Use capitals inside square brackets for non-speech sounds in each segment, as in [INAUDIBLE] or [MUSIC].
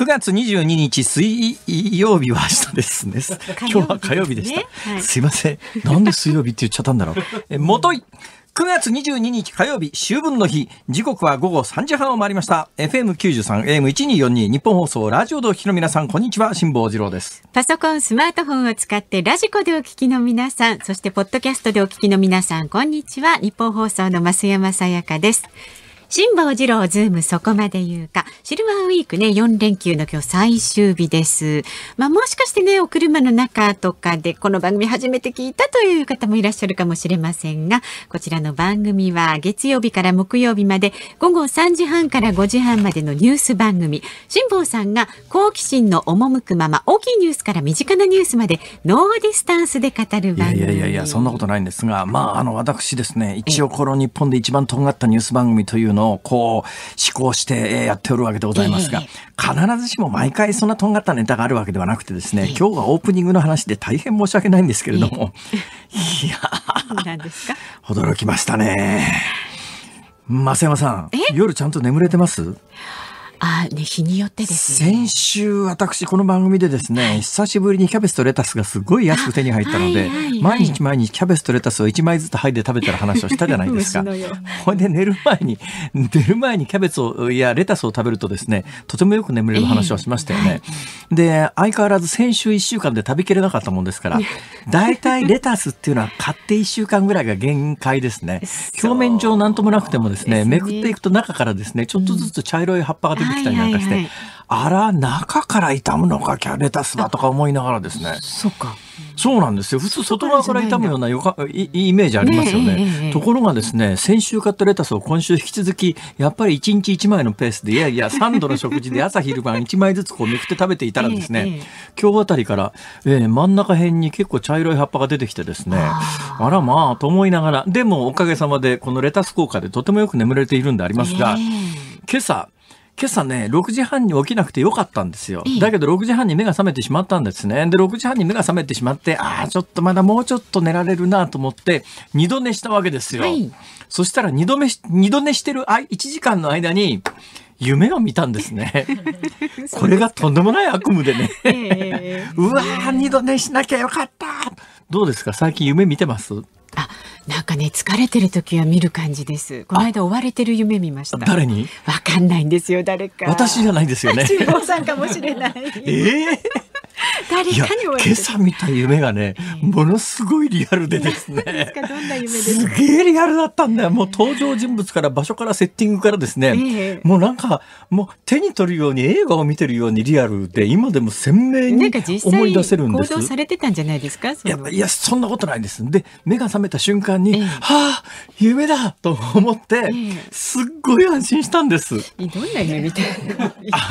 九月二十二日水曜日は明日ですね。すね今日は火曜日でした。はい、すいません。なんで水曜日って言っちゃったんだろう。え、[LAUGHS] もとい。九月二十二日火曜日、秋分の日、時刻は午後三時半を回りました。f m 十三、a m 一二四二、日本放送、ラジオでお聞きの皆さん、こんにちは、辛坊治郎です。パソコン、スマートフォンを使って、ラジコでお聞きの皆さん、そして、ポッドキャストでお聞きの皆さん、こんにちは、日本放送の増山さやかです。辛坊治郎ズームそこまで言うか。シルバーウィークね、4連休の今日最終日です。まあもしかしてね、お車の中とかでこの番組初めて聞いたという方もいらっしゃるかもしれませんが、こちらの番組は月曜日から木曜日まで午後3時半から5時半までのニュース番組、辛坊さんが好奇心の赴くまま大きいニュースから身近なニュースまでノーディスタンスで語る番組。いやいやいや、そんなことないんですが、まああの私ですね、一応この日本で一番とんがったニュース番組というののをこう、思考してやっておるわけでございますが、必ずしも毎回そんなとんがったネタがあるわけではなくてですね、今日はオープニングの話で大変申し訳ないんですけれども、いや驚きましたね。増山さん、夜ちゃんと眠れてますあね、日によってですね。先週、私、この番組でですね、久しぶりにキャベツとレタスがすごい安く手に入ったので、はいはいはい、毎日毎日キャベツとレタスを1枚ずつ入いで食べてる話をしたじゃないですか。[LAUGHS] ほんで、寝る前に、寝る前にキャベツを、いや、レタスを食べるとですね、とてもよく眠れる話をしましたよね。えー、で、相変わらず先週1週間で食べきれなかったもんですから、大体レタスっていうのは買って1週間ぐらいが限界ですね。表面上何ともなくてもですね、めくっていくと中からですね、ちょっとずつ茶色い葉っぱが出ててきたりなんかして、はいはいはい、あら、中から傷むのか、キャレタスだとか思いながらですね。そうか。そうなんですよ。普通外側から痛むようなよかいイメージありますよね、ねええところがですね、先週買ったレタスを今週引き続き、やっぱり1日1枚のペースで、いやいや、3度の食事で朝昼晩1枚ずつこうめくって食べていたらですね、今日あたりから、えー、真ん中辺に結構茶色い葉っぱが出てきてですね、あらまあ、と思いながら、でもおかげさまでこのレタス効果でとてもよく眠れているんでありますが、今朝、今朝ね、6時半に起きなくてよかったんですよ。だけど6時半に目が覚めてしまったんですね。で、6時半に目が覚めてしまって、ああ、ちょっとまだもうちょっと寝られるなと思って、二度寝したわけですよ。はい、そしたら二度寝、二度寝してる1時間の間に、夢を見たんですね。[LAUGHS] これがとんでもない悪夢でね [LAUGHS] うわー、二度寝しなきゃよかった。どうですか最近夢見てますあなんかね疲れてる時は見る感じですこの間追われてる夢見ました誰にわかんないんですよ誰か私じゃないですよね中さんかもしれないえ [LAUGHS] えー誰かに今朝見た夢がね、ものすごいリアルでですね。すげえリアルだったんだよ。もう登場人物から場所からセッティングからですね。もうなんか、もう手に取るように映画を見てるようにリアルで、今でも鮮明に思い出せるんです。行動されてたんじゃないですかいやいや、そんなことないです。で、目が覚めた瞬間に、はあ、夢だと思って、すっごい安心したんです。どんな夢見た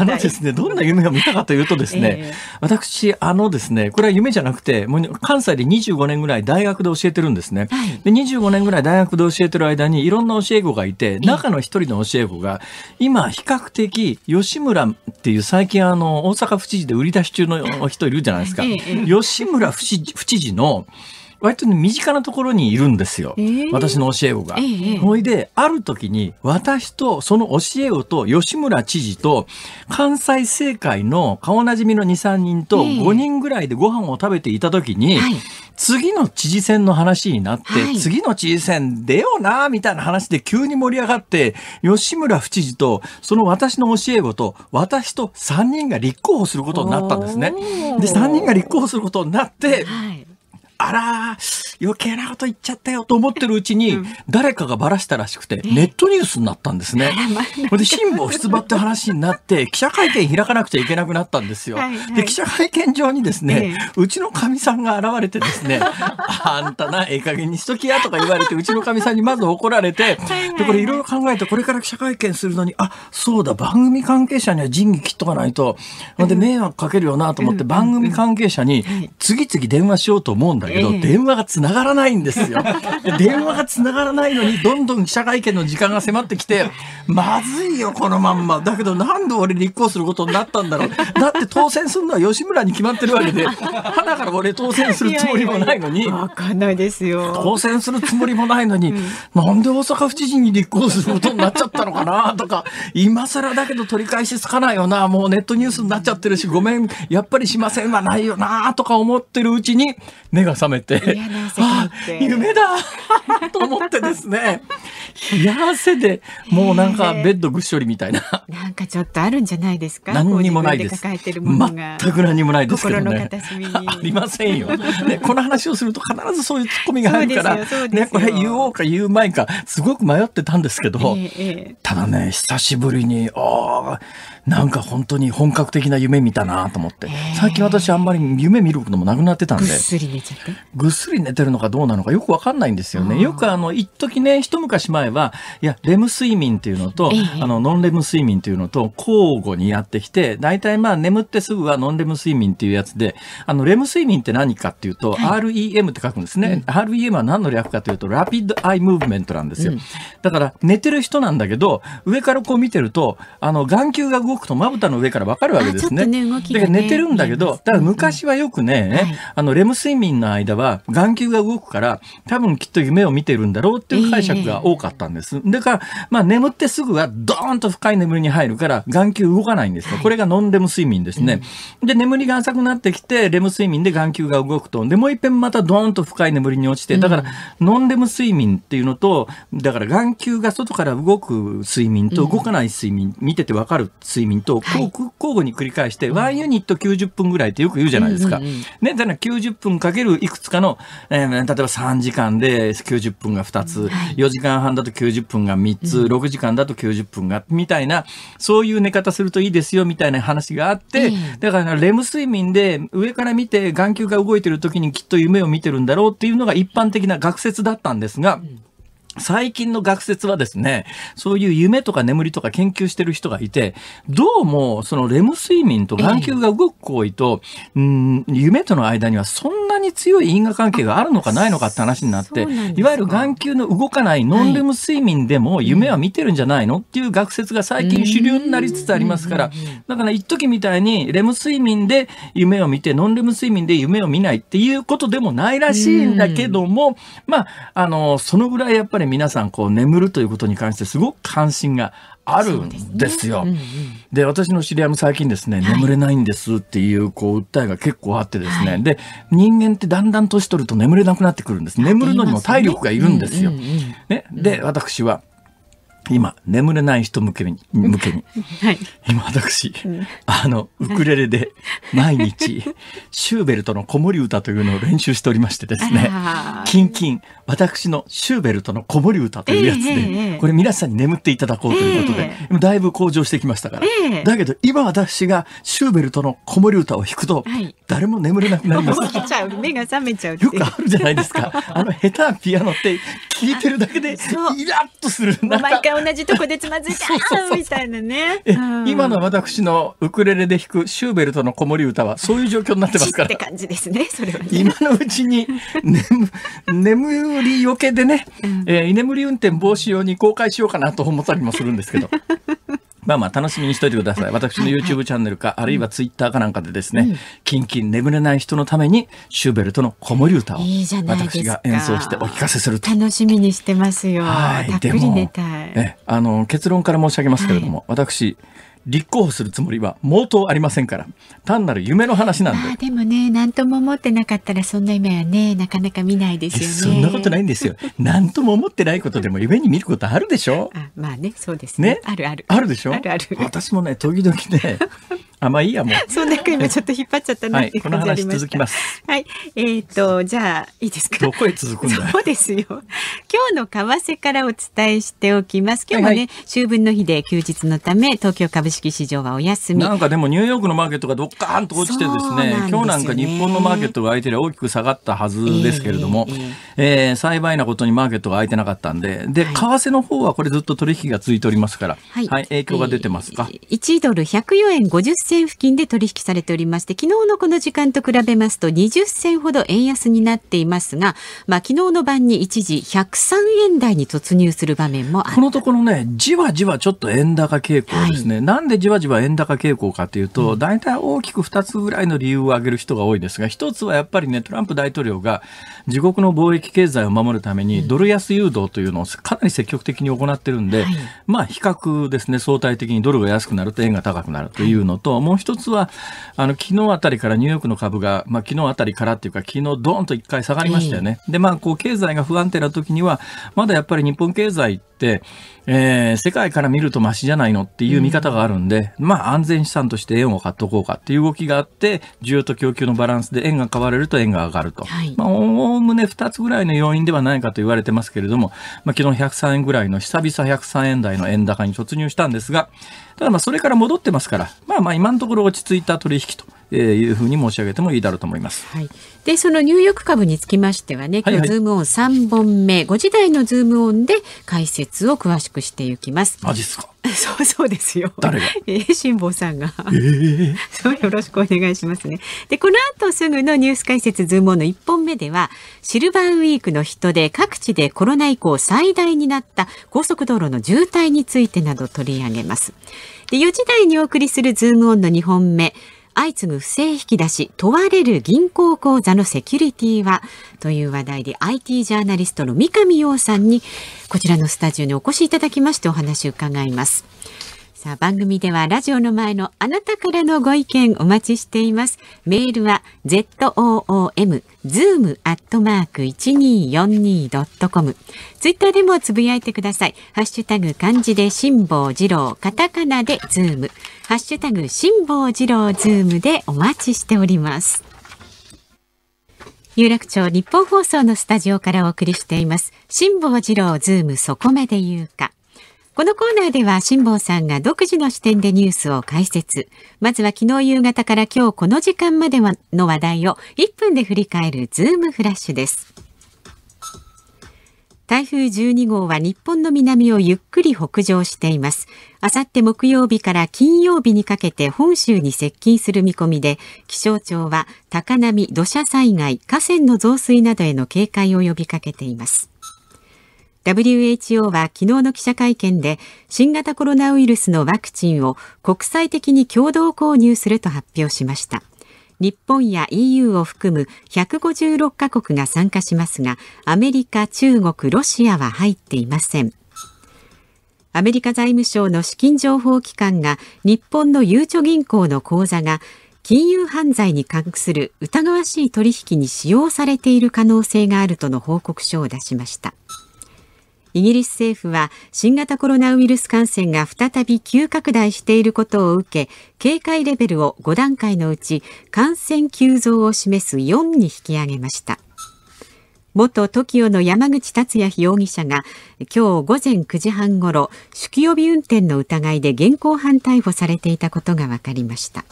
あのですね、どんな夢が見たかというとですね、私、私、あのですね、これは夢じゃなくて、もう関西で25年ぐらい大学で教えてるんですね。はい、で25年ぐらい大学で教えてる間にいろんな教え子がいて、中の一人の教え子が、今、比較的、吉村っていう最近あの、大阪府知事で売り出し中の人いるじゃないですか。吉村府知事の、割とね、身近なところにいるんですよ。えー、私の教え子が。えー、ほいで、ある時に、私と、その教え子と、吉村知事と、関西政界の顔なじみの2、3人と、5人ぐらいでご飯を食べていた時に、えーはい、次の知事選の話になって、はい、次の知事選出よな、みたいな話で急に盛り上がって、吉村府知事と、その私の教え子と、私と3人が立候補することになったんですね。で、3人が立候補することになって、はいあら余計なこと言っちゃったよと思ってるうちに、誰かがばらしたらしくて、ネットニュースになったんですね。ほで辛抱出馬って話になって、記者会見開かなくちゃいけなくなったんですよ。で、記者会見場にですね、うちのかみさんが現れてですね、[LAUGHS] あんたな、ええ加減にしときやとか言われて、うちのかみさんにまず怒られて、で、これいろいろ考えて、これから記者会見するのに、あ、そうだ、番組関係者には仁義切っとかないと、で、迷惑かけるよなと思って、番組関係者に次々電話しようと思うんだだけど、えー、電話がつながらないんですよ。[LAUGHS] 電話がつながらないのに、どんどん記者会見の時間が迫ってきて、まずいよ、このまんま。だけど、なんで俺立候補することになったんだろう。だって当選するのは吉村に決まってるわけで、はなから俺当選するつもりもないのに。わかんないですよ。当選するつもりもないのに、うん、なんで大阪府知事に立候補することになっちゃったのかな、とか、今更だけど取り返しつかないよな、もうネットニュースになっちゃってるし、ごめん、やっぱりしませんはないよな、とか思ってるうちに、目が覚めて夢だ [LAUGHS] と思ってですね冷や汗でもうなんかベッドぐっしょりみたいな、なんかちょっとあるんじゃないですか何にもないです全く何もないですけどね [LAUGHS] ありませんよ、ね、この話をすると必ずそういうツッコミが入るからね、これ言おうか言うまいかすごく迷ってたんですけど、ええただね久しぶりにああなんか本当に本格的な夢見たなと思って、最近私あんまり夢見ることもなくなってたんでぐっすり寝ちゃってぐっすり寝てるのかどうなのかよくわかんないんですよねよくあの一時ね一昔前はいやレム睡眠っていうのと、あのノンレム睡眠っていうのと交互にやってきて大体まあ眠ってすぐはノンレム睡眠っていうやつであのレム睡眠って何かっていうと、はい、REM って書くんですね、うん、REM は何の略かというとラピッドアイムーブメントなんですよ、うん、だから寝てる人なんだけど上からこう見てるとあの眼球が動くくとまぶたの上からわかるわけですね。ねだから寝てるんだけど、だから昔はよくね、うんあのレム睡眠の間は眼球が動くから多分きっと夢を見てるんだろうっていう解釈が多かったんです。えー、だから、まあ、眠ってすぐはドーンと深い眠りに入るから眼球動かないんですこれがノンレム睡眠ですね。うん、で眠りが浅くなってきてレム睡眠で眼球が動くとでもう一遍またドーンと深い眠りに落ちてだから、うん、ノンレム睡眠っていうのとだから眼球が外から動く睡眠と動かない睡眠、見てて分かる睡眠民と交互に繰り返して、ワンユニット90分ぐらいってよく言うじゃないですか。ね、だから90分かけるいくつかの、えー、例えば3時間で90分が2つ、4時間半だと90分が3つ、6時間だと90分が、みたいな、そういう寝方するといいですよ、みたいな話があって、だからレム睡眠で上から見て眼球が動いてる時にきっと夢を見てるんだろうっていうのが一般的な学説だったんですが、最近の学説はですね、そういう夢とか眠りとか研究してる人がいて、どうもそのレム睡眠と眼球が動く行為と、えー、うん夢との間にはそんなに強い因果関係があるのかないのかって話になって、いわゆる眼球の動かないノンレム睡眠でも夢は見てるんじゃないの、っていう学説が最近主流になりつつありますから、だから一時みたいにレム睡眠で夢を見て、ノンレム睡眠で夢を見ないっていうことでもないらしいんだけども、まあ、あの、そのぐらいやっぱり皆さんこう眠るということに関してすごく関心があるんですよ。で、ねうんうん、私の知り合いも最近ですね、眠れないんですっていう、こう、訴えが結構あってですね、はい、で、人間ってだんだん年取ると眠れなくなってくるんです。眠るのにも体力がいるんですよ。ね、で、私は、今眠れない人向けに向けに、はい、今私、あのウクレレで毎日シューベルトの子守歌というのを練習しておりましてですねキンキン私のシューベルトの子守歌というやつで、これ皆さんに眠っていただこうということで、だいぶ向上してきましたから、だけど今私がシューベルトの子守歌を弾くと、誰も眠れなくなります目が覚めちゃうよくあるじゃないですかあの下手なピアノって聞いてるだけで [LAUGHS] イラッとする毎回同じとこでつまずいて、あみたいなね、うん、今の私のウクレレで弾くシューベルトの子守歌はそういう状況になってますからって感じですねそれは、ね、今のうちに眠眠りよけでね、うん、えー、居眠り運転防止用に公開しようかなと思ったりもするんですけど。まあまあ楽しみにしといてください。私の YouTube チャンネルか、あるいは Twitter かなんかでですね、キンキン眠れない人のために、シューベルトの子守歌を私が演奏してお聞かせすると。楽しみにしてますよ。はい、たっぷり寝たい。えあの結論から申し上げますけれども、私立候補するつもりは毛頭ありませんから単なる夢の話なんででもね何とも思ってなかったらそんな夢はねなかなか見ないですよねそんなことないんですよ何とも思ってないことでも夢に見ることあるでしょあまあねそうですね、ね、あるあるあるでしょあるある私もね時々ね [LAUGHS] あ、まあいいやもう。[LAUGHS] そんな今ちょっと引っ張っちゃったなっていう感じありました。はい、はい、えー、っと、じゃあ、いいですか。どこへ続くんだそうですよ。今日の為替からお伝えしておきます。今日もね、はい、秋分の日で休日のため、東京株式市場はお休み。なんかでもニューヨークのマーケットがどっかーんと落ちてですね、すね今日なんか日本のマーケットが相手で大きく下がったはずですけれども、えー、えーえー幸いなことにマーケットが空いてなかったんで、で、為替の方はこれずっと取引が続いておりますから、はい、はい、影響が出てますか。えー、ドル百四円五十。銭付近で取引されておりまして昨日のこの時間と比べますと20銭ほど円安になっていますが、まあ、昨日の晩に一時103円台に突入する場面もこのところねじわじわちょっと円高傾向ですね、はい、なんでじわじわ円高傾向かというと、うん、大体大きく2つぐらいの理由を挙げる人が多いですが1つはやっぱりねトランプ大統領が自国の貿易経済を守るためにドル安誘導というのをかなり積極的に行ってるんで、はい、まあ比較ですね相対的にドルが安くなると円が高くなるというのと、もう一つはあの昨日あたりからニューヨークの株が、まあ、昨日あたりからっていうか昨日ドーンと一回下がりましたよね。えー、でまあこう経済が不安定な時にはまだやっぱり日本経済、えー、世界から見るとマシじゃないのっていう見方があるんで、うん、まあ安全資産として円を買っとこうかっていう動きがあって、需要と供給のバランスで円が買われると円が上がると。はい、まあ、おおむね2つぐらいの要因ではないかと言われてますけれども、まあ、昨日103円ぐらいの久々103円台の円高に突入したんですが、ただまあそれから戻ってますから、まあまあ今のところ落ち着いた取引と。えー、いうふうに申し上げてもいいだろうと思います。はい、でそのニューヨーク株につきましてはね今日ズームオン3本目、はいはい、5時台のズームオンで解説を詳しくしていきます。マジっすか [LAUGHS] そうそうですよ。誰が？[LAUGHS] え辛、ー、坊さんが。えー、[LAUGHS] そうよろしくお願いしますね。でこの後すぐのニュース解説ズームオンの1本目ではシルバーウィークの人で各地でコロナ以降最大になった高速道路の渋滞についてなど取り上げます。で4時台にお送りするズームオンの2本目。相次ぐ不正引き出し問われる銀行口座のセキュリティはという話題で IT ジャーナリストの三上洋さんにこちらのスタジオにお越しいただきましてお話を伺います。さあ番組ではラジオの前のあなたからのご意見お待ちしています。メールは zoom 1 2 4 2アットマーク一二四二ドットコム。ツイッターでもつぶやいてください。ハッシュタグ漢字で辛坊治郎、カタカナでズーム、ハッシュタグ辛坊治郎ズームでお待ちしております。有楽町日本放送のスタジオからお送りしています。辛坊治郎ズームそこまで言うか。このコーナーでは辛坊さんが独自の視点でニュースを解説。まずは昨日夕方から今日この時間までの話題を1分で振り返るズームフラッシュです。台風12号は日本の南をゆっくり北上しています。あさって木曜日から金曜日にかけて本州に接近する見込みで、気象庁は高波、土砂災害、河川の増水などへの警戒を呼びかけています。WHO は昨日の記者会見で新型コロナウイルスのワクチンを国際的に共同購入すると発表しました日本や EU を含む156カ国が参加しますがアメリカ、中国、ロシアは入っていませんアメリカ財務省の資金情報機関が日本のゆうちょ銀行の口座が金融犯罪に関する疑わしい取引に使用されている可能性があるとの報告書を出しました。イギリス政府は新型コロナウイルス感染が再び急拡大していることを受け警戒レベルを5段階のうち感染急増を示す4に引き上げました元 TOKIO の山口達也容疑者が今日午前9時半ごろ酒気帯び運転の疑いで現行犯逮捕されていたことが分かりました。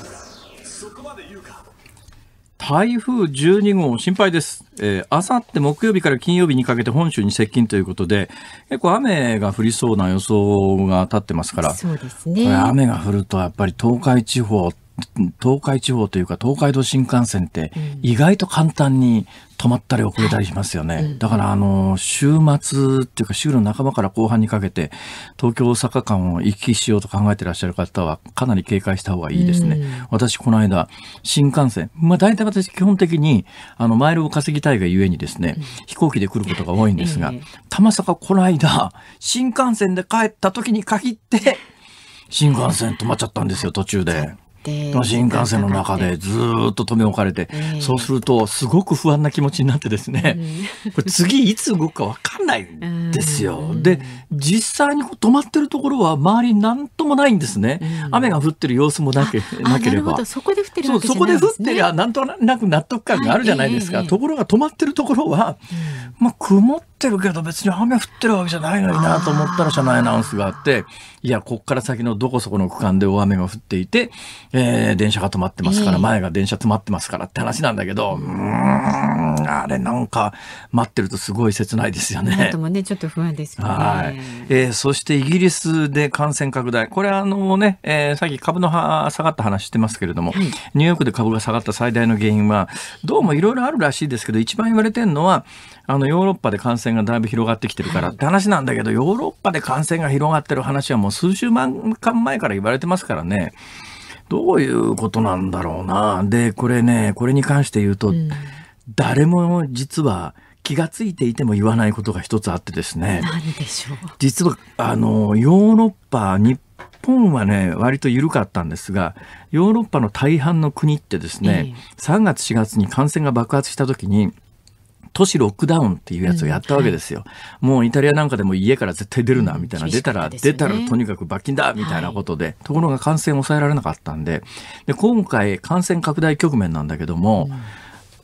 台風12号心配です。えー、あさって木曜日から金曜日にかけて本州に接近ということで、結構雨が降りそうな予想が立ってますから、そうですね。雨が降るとやっぱり東海地方って東海地方というか東海道新幹線って意外と簡単に止まったり遅れたりしますよね。だからあの、週末っていうか週の半ばから後半にかけて東京大阪間を行き来しようと考えてらっしゃる方はかなり警戒した方がいいですね。私この間、新幹線、まあ大体私基本的にあの、マイルを稼ぎたいがゆえにですね、飛行機で来ることが多いんですが、たまさかこの間、新幹線で帰った時に限って新幹線止まっちゃったんですよ、途中で。て新幹線の中でずっと留め置かれて、えー、そうするとすごく不安な気持ちになってですね、うん、[LAUGHS] これ次いつ動くか分かんないんですよ。うん、で実際に止まってるところは周り何ともないんですね、うん、雨が降ってる様子もなけなければそこで降ってる、ね、そこで降ってりゃなんとなく納得感があるじゃないですか、はいえーえー、ところが止まってるところは、まあ曇ってってるけど別に雨降ってるわけじゃないのになと思ったら車内アナウンスがあって、いや、こっから先のどこそこの区間で大雨が降っていて、えー、電車が止まってますから、前が電車止まってますからって話なんだけど、うーん、あれなんか待ってるとすごい切ないですよね。ともね、ちょっと不安ですよね。はい。えー、そしてイギリスで感染拡大。これあのね、えー、さっき株の下がった話してますけれども、はい、ニューヨークで株が下がった最大の原因は、どうもいろいろあるらしいですけど、一番言われてるのは、あのヨーロッパで感染がだいぶ広がってきてるからって話なんだけど、ヨーロッパで感染が広がってる話はもう数週間前から言われてますからね。どういうことなんだろうな。で、これね、これに関して言うと、うん、誰も実は気が付いていても言わないことが一つあってですね。実は、あの、ヨーロッパ、日本はね、割と緩かったんですが、ヨーロッパの大半の国ってですね、3月4月に感染が爆発した時に、都市ロックダウンっていうやつをやったわけですよ。うんはい、もうイタリアなんかでも家から絶対出るな、みたいな、出たら、出たらとにかく罰金だ、みたいなことで、はい、ところが感染を抑えられなかったんで、で今回感染拡大局面なんだけども、うん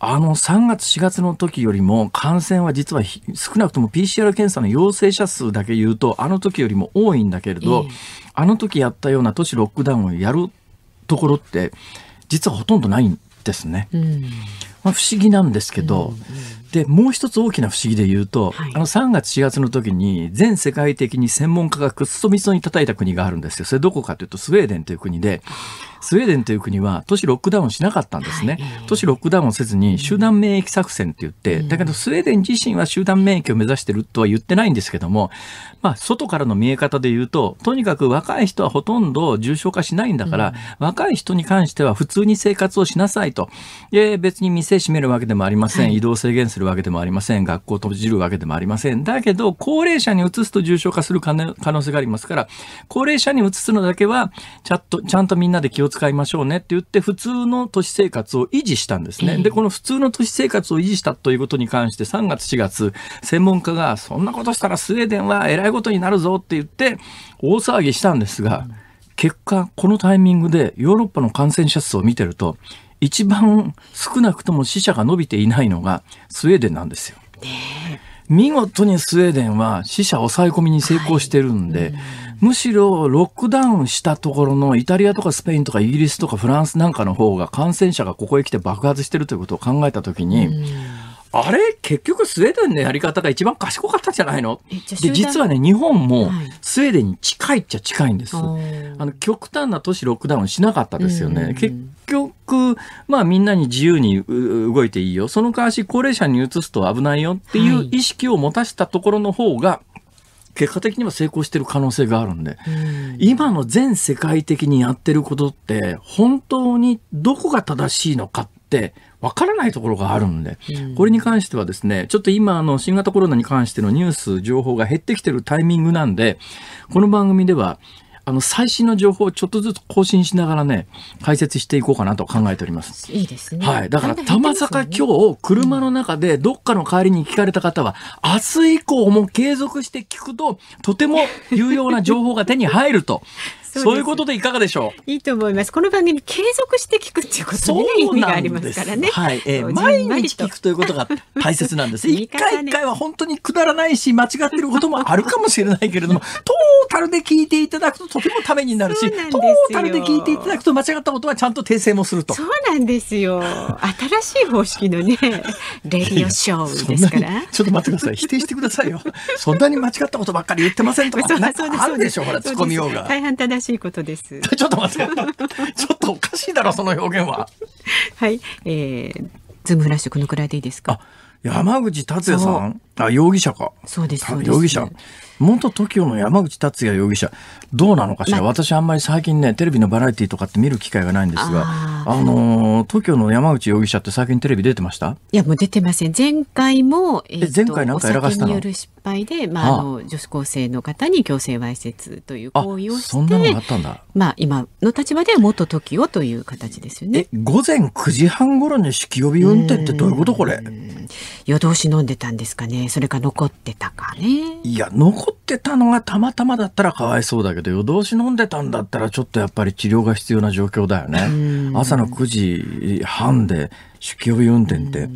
あの3月、4月の時よりも感染は実は少なくとも PCR 検査の陽性者数だけ言うとあの時よりも多いんだけれど、えー、あの時やったような都市ロックダウンをやるところって実はほとんどないんですね。うん、まあ、不思議なんですけど、うんうん、でもう一つ大きな不思議で言うと、はい、あの3月4月の時に全世界的に専門家がくっそみそに叩いた国があるんですよそれどこかというとスウェーデンという国でスウェーデンという国は都市ロックダウンしなかったんですね、はい、都市ロックダウンをせずに集団免疫作戦って言って、うん、だけどスウェーデン自身は集団免疫を目指してるとは言ってないんですけども、まあ、外からの見え方で言うととにかく若い人はほとんど重症化しないんだから、うん、若い人に関しては普通に生活をしなさいと、え別に店閉めるわけでもありません、移動制限するるわけでもありません。学校を閉じるわけでもありません。だけど、高齢者に移すと重症化する可能性がありますから、高齢者に移すのだけは、ちゃんと、ちゃんとみんなで気を使いましょうねって言って、普通の都市生活を維持したんですね。で、この普通の都市生活を維持したということに関して、3月、4月、専門家が、そんなことしたらスウェーデンはえらいことになるぞって言って、大騒ぎしたんですが、結果、このタイミングでヨーロッパの感染者数を見てると、一番少なくとも死者が伸びていないのがスウェーデンなんですよ。見事にスウェーデンは死者抑え込みに成功してるんで、はいうんむしろロックダウンしたところのイタリアとかスペインとかイギリスとかフランスなんかの方が感染者がここへ来て爆発してるということを考えた時に、あれ結局スウェーデンのやり方が一番賢かったじゃないので実はね日本もスウェーデンに近いっちゃ近いんです、はい、あの極端な都市ロックダウンしなかったですよね、結まあ、みんなに自由に動いていいよその代わし高齢者に移すと危ないよっていう意識を持たせたところの方が、はい結果的には成功してる可能性があるんで、ん今の全世界的にやってることって本当にどこが正しいのかってわからないところがあるんで、これに関してはですね、ちょっと今の新型コロナに関してのニュース、情報が減ってきてるタイミングなんで、この番組ではあの最新の情報をちょっとずつ更新しながらね解説していこうかなと考えておりますいいですねはいだからたまさか今日車の中でどっかの帰りに聞かれた方は、明日以降も継続して聞くととても有用な情報が手に入るとそういうことでいかがでしょういいと思います。この番組継続して聞くっていうことに、ね、意味がありますからね。はい、えー、毎日聞くということが大切なんです。一 [LAUGHS] 回一回は本当にくだらないし、間違ってることもあるかもしれないけれども、[LAUGHS] トータルで聞いていただくととてもためになるし、トータルで聞いていただくと間違ったことはちゃんと訂正もすると。そうなんですよ。新しい方式のね、[LAUGHS] レディオショーですから。ちょっと待ってください。否定してくださいよ。そんなに間違ったことばっかり言ってませんとか、そうそうそうあるでしょう、ほら、突っ込みようが。大半正しいことです。[LAUGHS] ちょっと待って、[LAUGHS] ちょっとおかしいだろその表現は。はい、えー、ズームフラッシュこのくらいでいいですか。山口達也さん。あ、容疑者か。そうです、そうです。容疑者。元 TOKIO の山口達也容疑者、どうなのかしら、ま、私、あんまり最近ね、テレビのバラエティーとかって見る機会がないんですが、あ、あのー、TOKIO の山口容疑者って最近テレビ出てましたいや、もう出てません。前回も、えー、前回なんかやらかしたの失敗で、まあ、あの女子高生の方に強制わいせつという行為をしてそんなのがあったんだ、まあ、今の立場では元 TOKIO という形ですよね。午前9時半頃に酒気帯び運転ってどういうことこれ夜通し飲んでたんですかね。それか残ってたかねいや残ってたのがたまたまだったらかわいそうだけど夜通し飲んでたんだったらちょっとやっぱり治療が必要な状況だよね朝の9時半で酒気帯び運転って。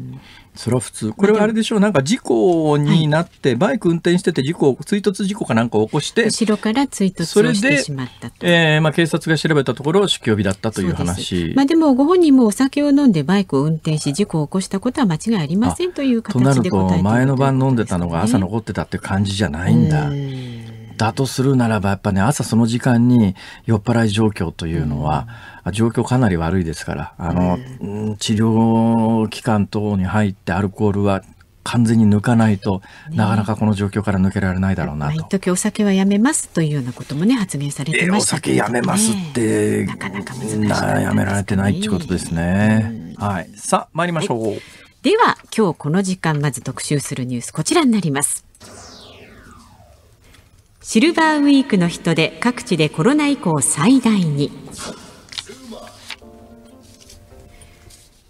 それは普通。これはあれでしょう、なんか事故になって、バイク運転してて事故、追突事故かなんかを起こして、後ろから追突をしてしまったと。えー、まあ警察が調べたところ、酒気帯びだったという話。まあでも、ご本人もお酒を飲んでバイクを運転し、事故を起こしたことは間違いありませんという形で答えてとなると、前の晩飲んでたのが朝残ってたって感じじゃないんだ。だとするならば、やっぱね、朝その時間に酔っ払い状況というのは、うん、状況かなり悪いですから、あの、うん、治療期間等に入ってアルコールは完全に抜かないと、ね、なかなかこの状況から抜けられないだろうなと。一、ま、時、あ、お酒はやめますというようなこともね発言されてましたけど、ね、お酒やめますって、なかなか難しい、ね、やめられてないってことですね。うん、はい、さあ参りましょう。はい、では今日この時間まず特集するニュースこちらになります。シルバーウィークの人で各地でコロナ以降最大に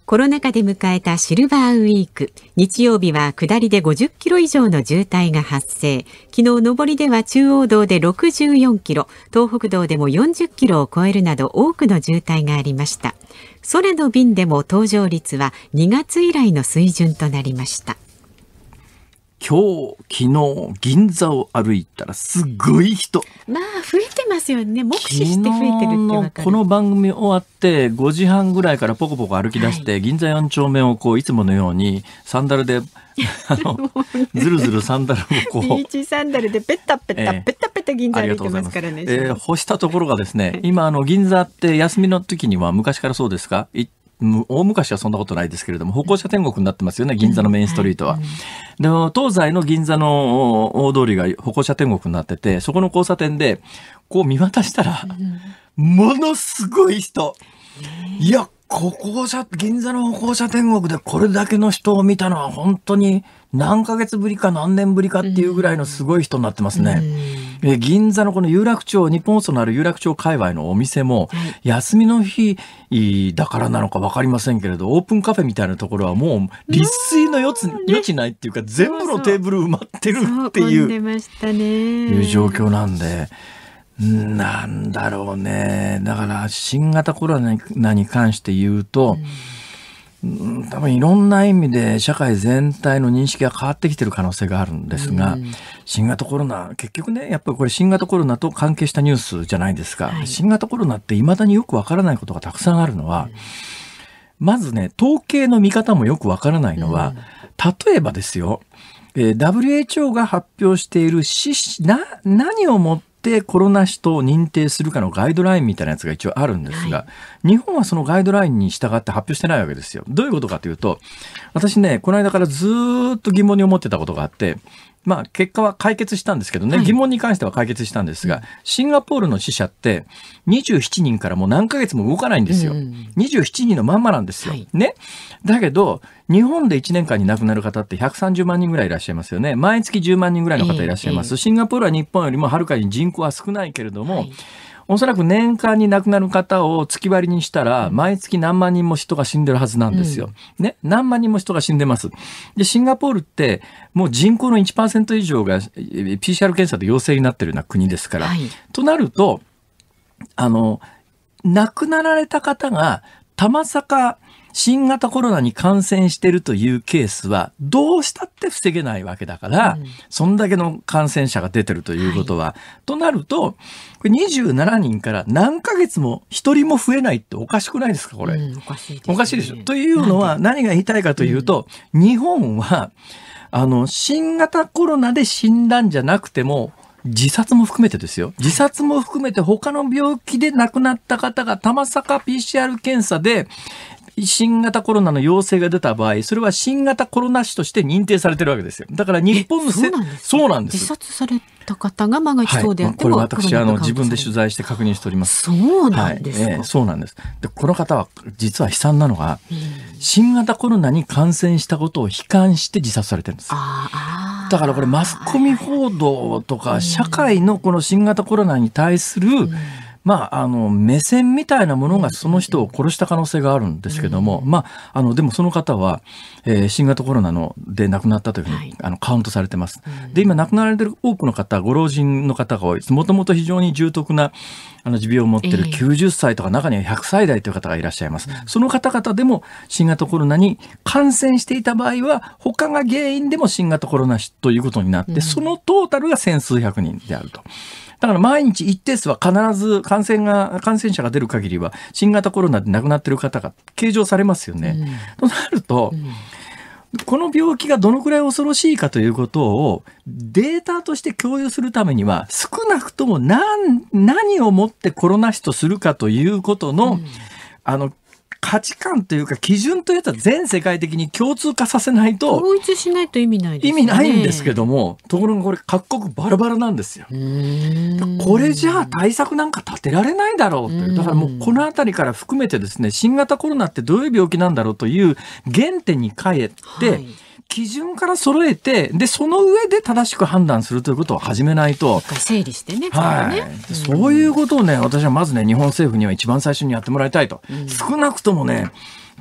コロナ禍で迎えたシルバーウィーク日曜日は下りで50キロ以上の渋滞が発生昨日上りでは中央道で64キロ東北道でも40キロを超えるなど多くの渋滞がありました空の便でも搭乗率は2月以来の水準となりました今日、昨日、銀座を歩いたらすごい人。まあ、増えてますよね。目視して増えてるってこの番組終わって、5時半ぐらいからポコポコ歩き出して、はい、銀座四丁目をこう、いつものように、サンダルで、[LAUGHS] あの、ずるずるサンダルをこう。ビーチサンダルでペタペタ、ペタペタ銀座歩いてますからね。えー、干したところがですね、今、あの、銀座って休みの時には昔からそうですか、一大昔はそんなことないですけれども、歩行者天国になってますよね、銀座のメインストリートは。で、東西の銀座の大通りが歩行者天国になってて、そこの交差点で、こう見渡したら、ものすごい人。いや、歩行者、銀座の歩行者天国でこれだけの人を見たのは本当に何ヶ月ぶりか何年ぶりかっていうぐらいのすごい人になってますね。え銀座のこの有楽町、日本放送のある有楽町界隈のお店も、休みの日だからなのか分かりませんけれど、オープンカフェみたいなところはもう、立水の余地,、余地ないっていうか、全部のテーブル埋まってるっていう、いう状況なんで、なんだろうね。だから、新型コロナに関して言うと、うん多分いろんな意味で社会全体の認識が変わってきてる可能性があるんですが、新型コロナ結局ねやっぱりこれ新型コロナと関係したニュースじゃないですか、新型コロナっていまだによくわからないことがたくさんあるのは、まずね統計の見方もよくわからないのは、例えばですよ、え WHO が発表しているな何をもっててコロナ死と認定するかのガイドラインみたいなやつが一応あるんですが、はい、日本はそのガイドラインに従って発表してないわけですよ。どういうことかというと、私ね、この間からずっと疑問に思ってたことがあって、まあ、結果は解決したんですけどね、はい、疑問に関しては解決したんですが、シンガポールの死者って27人からもう何ヶ月も動かないんですよ。うん、27人のまんまなんですよ。はい、ね。だけど、日本で1年間に亡くなる方って130万人ぐらいいらっしゃいますよね。毎月10万人ぐらいの方いらっしゃいます。えーえー、シンガポールは日本よりもはるかに人口は少ないけれども、はいおそらく年間に亡くなる方を月割りにしたら、毎月何万人も人が死んでるはずなんですよ。うん、ね、何万人も人が死んでます。で、シンガポールって、もう人口の1%以上が PCR 検査で陽性になってるような国ですから。はい、となると、あの、亡くなられた方が、たまさか、新型コロナに感染してるというケースは、どうしたって防げないわけだから、うん、そんだけの感染者が出てるということは、はい、となると、これ27人から何ヶ月も1人も増えないっておかしくないですか、これ。うん、おかしいです、ね、おかしいでしょ。というのは、何が言いたいかというと、うん、日本は、あの、新型コロナで死んだんじゃなくても、自殺も含めてですよ。自殺も含めて他の病気で亡くなった方がたまさか PCR 検査で、新型コロナの陽性が出た場合、それは新型コロナ死として認定されてるわけですよ。だから日本のせそうなんです。自殺された方が万が一そうであっても、はいこれ私あの自分で取材して確認しております。そうなんです、はいえー、そうなんです。でこの方は実は悲惨なのが、新型コロナに感染したことを悲観して自殺されてるんです。だからこれマスコミ報道とか社会のこの新型コロナに対する、うん、まあ、あの、目線みたいなものがその人を殺した可能性があるんですけども、うん、まあ、あの、でもその方は、えー、新型コロナので亡くなったというふうに、はい、あの、カウントされてます。で、今亡くなられてる多くの方、ご老人の方が多いです。もともと非常に重篤な、あの、持病を持ってる90歳とか、中には100歳代という方がいらっしゃいます。その方々でも、新型コロナに感染していた場合は、他が原因でも新型コロナということになって、そのトータルが千数百人であると。だから毎日一定数は必ず感染が、感染者が出る限りは、新型コロナで亡くなってる方が計上されますよね。うん、となると、うんこの病気がどのくらい恐ろしいかということをデータとして共有するためには少なくとも何何をもってコロナ死とするかということの、うん、あの価値観というか基準というと全世界的に共通化させないと統一しないと意味ない、ね、意味ないんですけどもところがこれ各国バラバラなんですよ。これじゃあ対策なんか立てられないだろうというだからもうこの辺りから含めてですね新型コロナってどういう病気なんだろうという原点に帰って、はい基準から揃えて、で、その上で正しく判断するということを始めないと。整理してね、はい。そういうことをね、私はまずね、日本政府には一番最初にやってもらいたいと。少なくともね、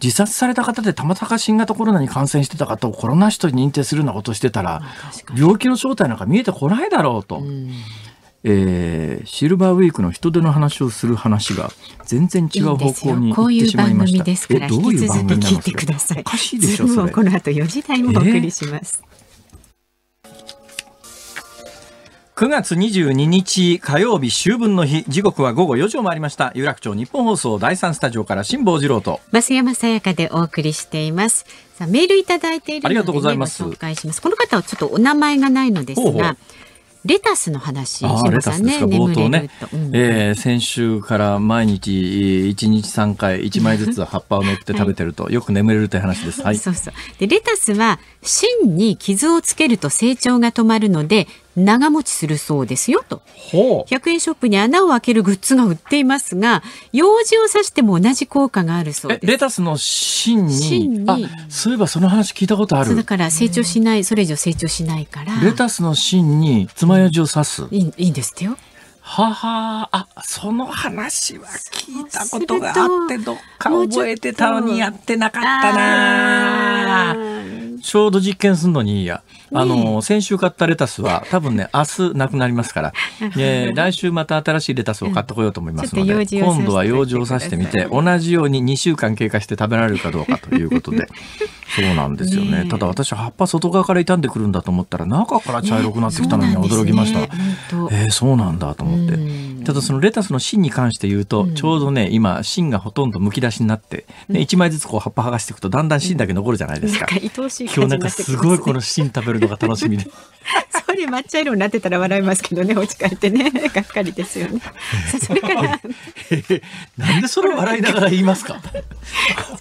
自殺された方でたまたま新型コロナに感染してた方をコロナ死と認定するようなことしてたら、病気の正体なんか見えてこないだろうと。うえー、シルバーウィークの人手の話をする話が全然違う方向に行ってしまいました。いいえどういう番組なのですか。おかしいでしょそれ。この後4時台もお送りします。えー、9月22日火曜日秋分の日時刻は午後4時を回りました有楽町日本放送第3スタジオから辛坊治郎と増山さやかでお送りしていますさあメールいただいているので、ね、ご紹介しますこの方はちょっとお名前がないのですがほうほうレタスの話、ね、レタスですか、冒頭ね、うん、えー、先週から毎日一日三回一枚ずつ葉っぱを乗って [LAUGHS] 食べてると、はい、よく眠れるという話です。はい、そうそうでレタスは芯に傷をつけると成長が止まるので長持ちするそうですよと100円ショップに穴を開けるグッズが売っていますが用事を刺しても同じ効果があるそうですレタスの芯にそういえばその話聞いたことあるだから成長しないそれ以上成長しないからレタスの芯に爪楊枝を刺すいいんですってよははあその話は聞いたことがあってどっか覚えてたのにやってなかったなちょうど実験するのにいいや。あの、先週買ったレタスは、多分ね、明日なくなりますから、えー、来週また新しいレタスを買ってこようと思いますので、うん、今度は用事をさしてみて、同じように2週間経過して食べられるかどうかということで、[LAUGHS] そうなんですよね。ねただ私、葉っぱ外側から傷んでくるんだと思ったら、中から茶色くなってきたのに驚きました。ねえー、そうなんだと思って。ただそのレタスの芯に関して言うと、ちょうどね、今、芯がほとんどむき出しになって、ね、1枚ずつこう葉っぱ剥がしていくと、だんだん芯だけ残るじゃないですか。うん、愛おしい今日なんかすごいこの芯食べるのが楽しみで。[LAUGHS] それ抹茶色になってたら笑いますけどね、お家帰ってね、[LAUGHS] がっかりですよね。[LAUGHS] それから、なんでそれ笑いながら言いますか。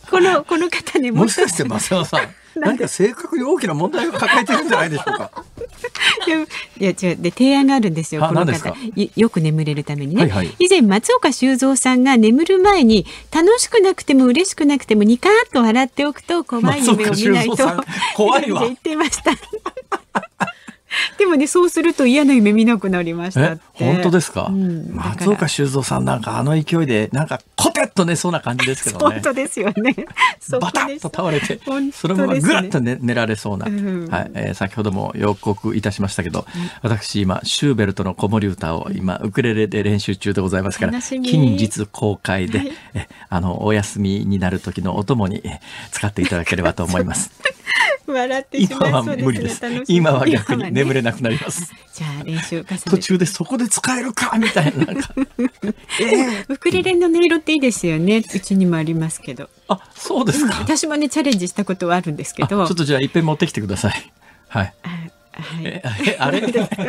このこの方にもしかして増山さん。[LAUGHS] 何か性格に大きな問題を抱えてるんじゃないでしょうか。[LAUGHS] いやいや違うで提案があるんですよこの方よく眠れるためにね、はいはい、以前松岡修造さんが眠る前に楽しくなくても嬉しくなくてもニカッと笑っておくと怖い夢を見ないと怖いわ [LAUGHS] 言ってました [LAUGHS] でもねそうすると嫌な夢見なくなりました本当ですかうん、松岡修造さんなんかあの勢いでなんかコテッと寝そうな感じですけど、ね、本当ですよね [LAUGHS] バタッと倒れてそのままぐらっと寝、ね、寝られそうな、うん、はいえー、先ほども予告いたしましたけど、うん、私今シューベルトの子守歌を今ウクレレで練習中でございますから近日公開で、はい、えあのお休みになる時のお供に使っていただければと思います。[LAUGHS] 笑ってしまいそうです今は無理です。今は逆に眠れなくなります。[LAUGHS] じゃあ練習重途中でそこで使えるかみたいな。[LAUGHS] えー、ウクレレの音色っていいですよね。うちにもありますけど。あ、そうですか。私もねチャレンジしたことはあるんですけど。ちょっとじゃあいっぺん持ってきてください。はい。はい、あれ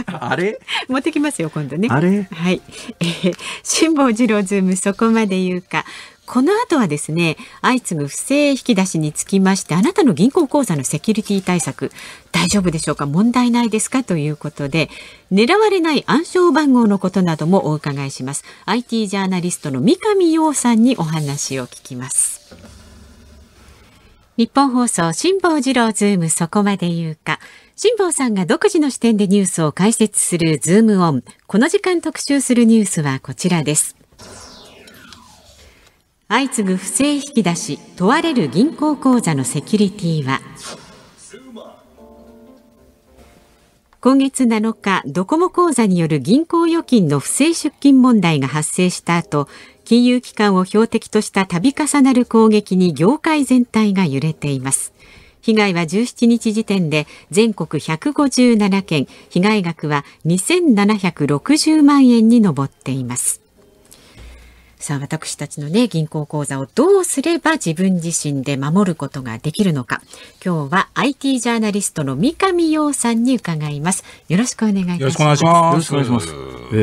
あれ [LAUGHS] 持ってきますよ今度ね。あれはい、えー、辛坊治郎ズームそこまで言うか。この後はですね相次ぐ不正引き出しにつきましてあなたの銀行口座のセキュリティ対策大丈夫でしょうか問題ないですかということで狙われない暗証番号のことなどもお伺いします IT ジャーナリストの三上洋さんにお話を聞きます日本放送辛坊治郎ズームそこまで言うか辛坊さんが独自の視点でニュースを解説するズームオンこの時間特集するニュースはこちらです相次ぐ不正引き出し問われる銀行口座のセキュリティは今月7日ドコモ口座による銀行預金の不正出金問題が発生した後金融機関を標的とした度重なる攻撃に業界全体が揺れています被害は17日時点で全国157件被害額は2760万円に上っていますさあ、私たちのね、銀行口座をどうすれば自分自身で守ることができるのか。今日は IT ジャーナリストの三上洋さんに伺います。よろしくお願いします。よろしくお願いします。よろしくお願いします。え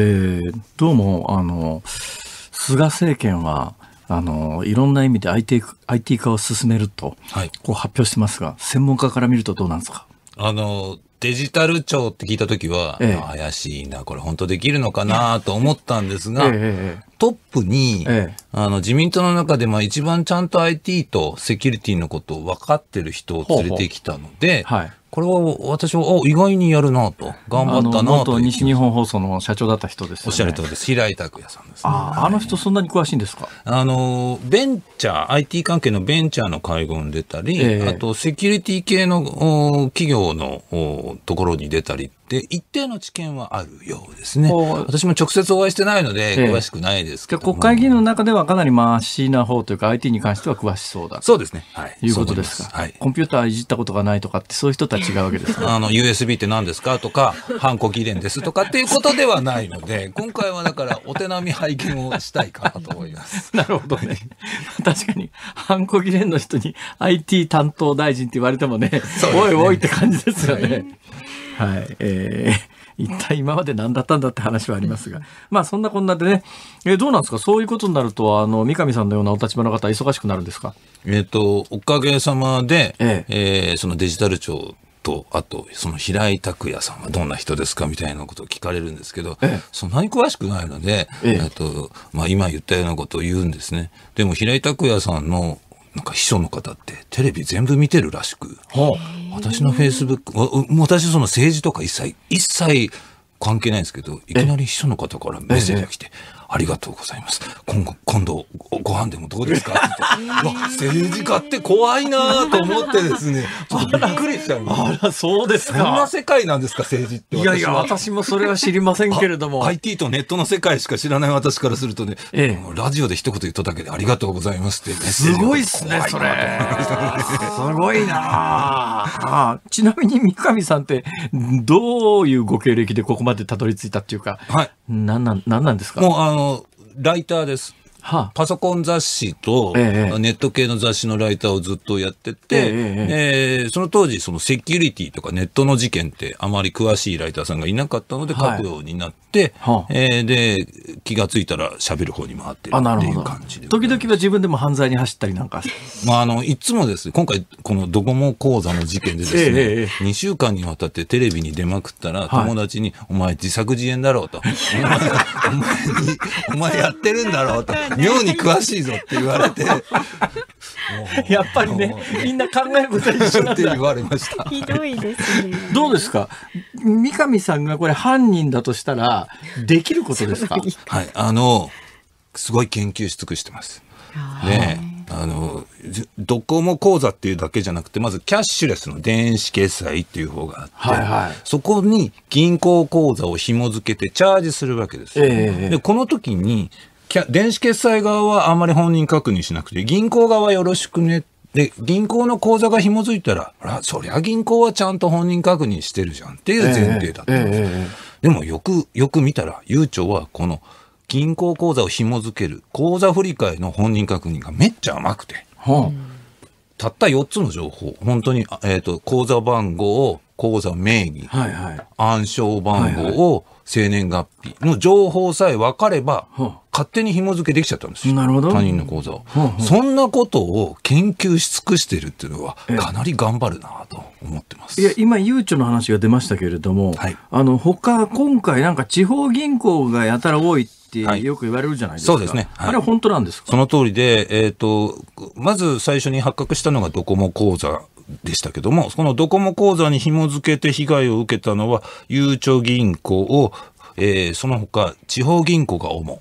ー、どうも、あの、菅政権は、あのいろんな意味で IT, IT 化を進めると、はい、こう発表してますが、専門家から見るとどうなんですかあのデジタル庁って聞いたときは、ええ、怪しいな、これ本当できるのかなと思ったんですが、え、トップに、あの自民党の中でまあ一番ちゃんと IT とセキュリティのことを分かってる人を連れてきたので、はい、これは私は意外にやるなと、頑張ったなと。西日本放送の社長だった人です、ね、おっしゃる通りです。平井拓也さんです、ね、ああの人そんなに詳しいんですかあの、ベンチャー、IT 関係のベンチャーの会合に出たり、えー、あとセキュリティ系の企業のところに出たりで、一定の知見はあるようですね。私も直接お会いしてないので、詳しくないですけど、ええ、国会議員の中ではかなりましな方というか、IT に関しては詳しそうだそうですね。はい。いうことですか。はい。コンピューターいじったことがないとかって、そういう人とは違うわけですね。[LAUGHS] あの、USB って何ですかとか、[LAUGHS] ハンコ議連ですとかっていうことではないので、今回はだから、お手並み拝見をしたいかなと思います。[LAUGHS] なるほどね。確かに、ハンコ議連の人に IT 担当大臣って言われてもね、ねおいおいって感じですよね。はいはい。えー、[LAUGHS] 一体今まで何だったんだって話はありますが、まあそんなこんなでね、えー、どうなんですかそういうことになると、あの、三上さんのようなお立場の方忙しくなるんですかえっ、と、おかげさまで、ええー、そのデジタル庁と、あと、その平井拓也さんはどんな人ですかみたいなことを聞かれるんですけど、ええ、そんなに詳しくないので、ええとまあ、今言ったようなことを言うんですね。でも平井拓也さんのなんか秘書の方ってテレビ全部見てるらしく、私のフェイスブック、私その政治とか一切、一切関係ないんですけど、いきなり秘書の方からメッセージが来て、ありがとうございます。今後、今度、ご飯でもどうですか [LAUGHS] わ、政治家って怖いなと思ってですね、[LAUGHS] びっくりしちゃいあら、そうですか。そんな世界なんですか、政治っていやいや、私もそれは知りませんけれども。IT とネットの世界しか知らない私からするとね、ええ、ラジオで一言言っただけでありがとうございますって、すごいっすね、それ。すごいなちなみに三上さんって、どういうご経歴でここまでたどり着いたっていうか、はい、なんなん、なんなんですかもうあのライターですはあ、パソコン雑誌と、ネット系の雑誌のライターをずっとやってて、ええー、その当時、そのセキュリティとかネットの事件ってあまり詳しいライターさんがいなかったので書くようになって、はい、えー、で、気がついたら喋る方に回ってるっていう感じで。時々は自分でも犯罪に走ったりなんか。まあ、あの、いつもです今回、このドコモ講座の事件でですね、ええ、2週間にわたってテレビに出まくったら、友達に、お前自作自演だろうと。[LAUGHS] お前お前やってるんだろうと。妙に詳しいぞって言われて [LAUGHS] やっぱりね、みんな考えること一緒なんだって言われました。ひどいですね。どうですか三上さんがこれ犯人だとしたら、できることですかはい、あの、すごい研究し尽くしてます。ねあの、じドコモ口座っていうだけじゃなくて、まずキャッシュレスの電子決済っていう方があって、はいはいそこに銀行口座を紐付けてチャージするわけですええで、この時に、電子決済側はあんまり本人確認しなくて、銀行側よろしくね。で、銀行の口座が紐づいたら、らそりゃ銀行はちゃんと本人確認してるじゃんっていう前提だったんです、えーえーでもよく、よく見たら、ゆうちょはこの銀行口座を紐づける、口座振替の本人確認がめっちゃ甘くて。たった4つの情報、本当に、えっ、ー、と、口座番号、口座名義、はいはい、暗証番号を生年月日の情報さえ分かれば、勝手に紐付けできちゃったんですよ。なるほど。他人の口座を、はあ、そんなことを研究し尽くしてるっていうのは、かなり頑張るなと思ってます。いや、今、ゆうちょの話が出ましたけれども、はい、あの、他、今回なんか地方銀行がやたら多いってよく言われるじゃないですか。そうですね。はい、あれ本当なんですその通りで、えっ、ー、と、まず最初に発覚したのがドコモ口座でしたけども、このドコモ口座に紐付けて被害を受けたのは、ゆうちょ銀行を、えー、その他、地方銀行が主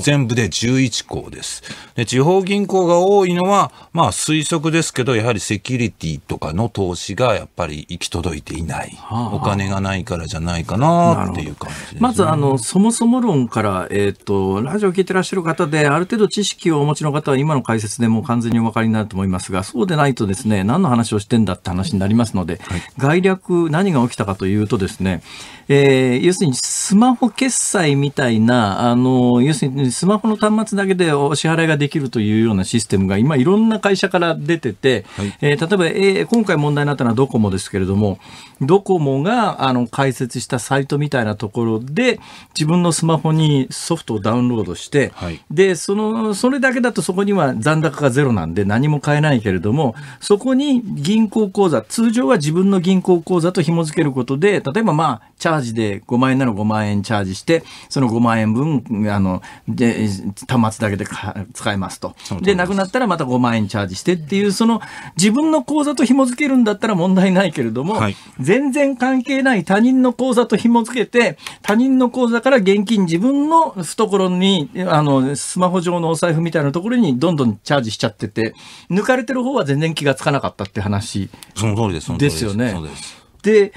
全部で11校です。で、地方銀行が多いのは、まあ推測ですけど、やはりセキュリティとかの投資がやっぱり行き届いていない。はあはあ、お金がないからじゃないかなっていう感じ、ね、まず、あの、そもそも論から、えっ、ー、と、ラジオを聞いてらっしゃる方で、ある程度知識をお持ちの方は今の解説でもう完全にお分かりになると思いますが、そうでないとですね、何の話をしてんだって話になりますので、はい、概略、何が起きたかというとですね、えー、要するにスマホ決済みたいな、あの、要するにスマホの端末だけでお支払いができるというようなシステムが今いろんな会社から出てて、はい、えー、例えば、えー、今回問題になったのはドコモですけれども、ドコモがあの開設したサイトみたいなところで自分のスマホにソフトをダウンロードして、はい、で、その、それだけだとそこには残高がゼロなんで何も買えないけれども、そこに銀行口座、通常は自分の銀行口座と紐付けることで、例えばまあ、チャージで5万円なら5万円チャージして、その5万円分あの、で、端末だけで使えますと。で、なくなったらまた5万円チャージしてっていう、その、自分の口座と紐付けるんだったら問題ないけれども、はい、全然関係ない他人の口座と紐付けて、他人の口座から現金自分の懐に、あの、スマホ上のお財布みたいなところにどんどんチャージしちゃってて、抜かれてる方は全然気がつかなかったって話。その通りです、その通りです。ですよね。そうです。で、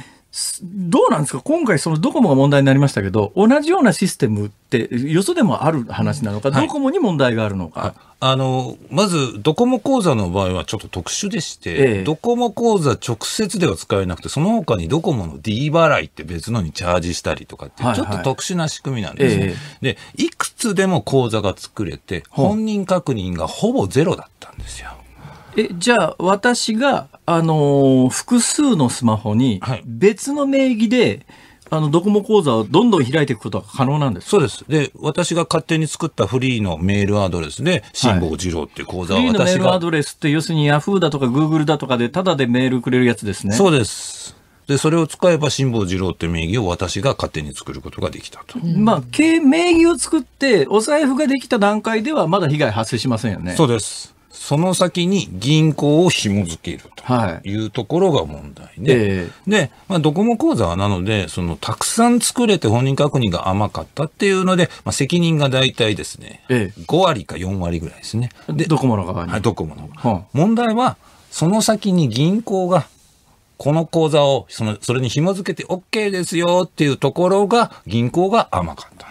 どうなんですか今回、そのドコモが問題になりましたけど、同じようなシステムって、よそでもある話なのか、はい、ドコモに問題があるのか。あの、まず、ドコモ口座の場合はちょっと特殊でして、ええ、ドコモ口座直接では使えなくて、その他にドコモの D 払いって別のにチャージしたりとかって、ちょっと特殊な仕組みなんですね、え、で、いくつでも口座が作れて、本人確認がほぼゼロだったんですよ。えじゃあ私が、あのー複数のスマホに別の名義で、あのドコモ口座をどんどん開いていくことは可能なんですそうです。で、私が勝手に作ったフリーのメールアドレスで、辛坊治郎っていう口座フをリーのメー私ルアドレスって要するにヤフーだとかグーグルだとかでタダでメールくれるやつですね。そうです。で、それを使えば辛坊治郎っていう名義を私が勝手に作ることができたと。まあ、名義を作ってお財布ができた段階ではまだ被害発生しませんよね。そうです。その先に銀行を紐付けるというところが問題で、はいえー、で、まあ、ドコモ口座はなので、その、たくさん作れて本人確認が甘かったっていうので、まあ、責任が大体ですね、えー、5割か4割ぐらいですね。で、ドコモの側に。はい、ドコモの、は問題は、その先に銀行がこの口座をそのそれに紐付けて OK ですよっていうところが銀行が甘かった。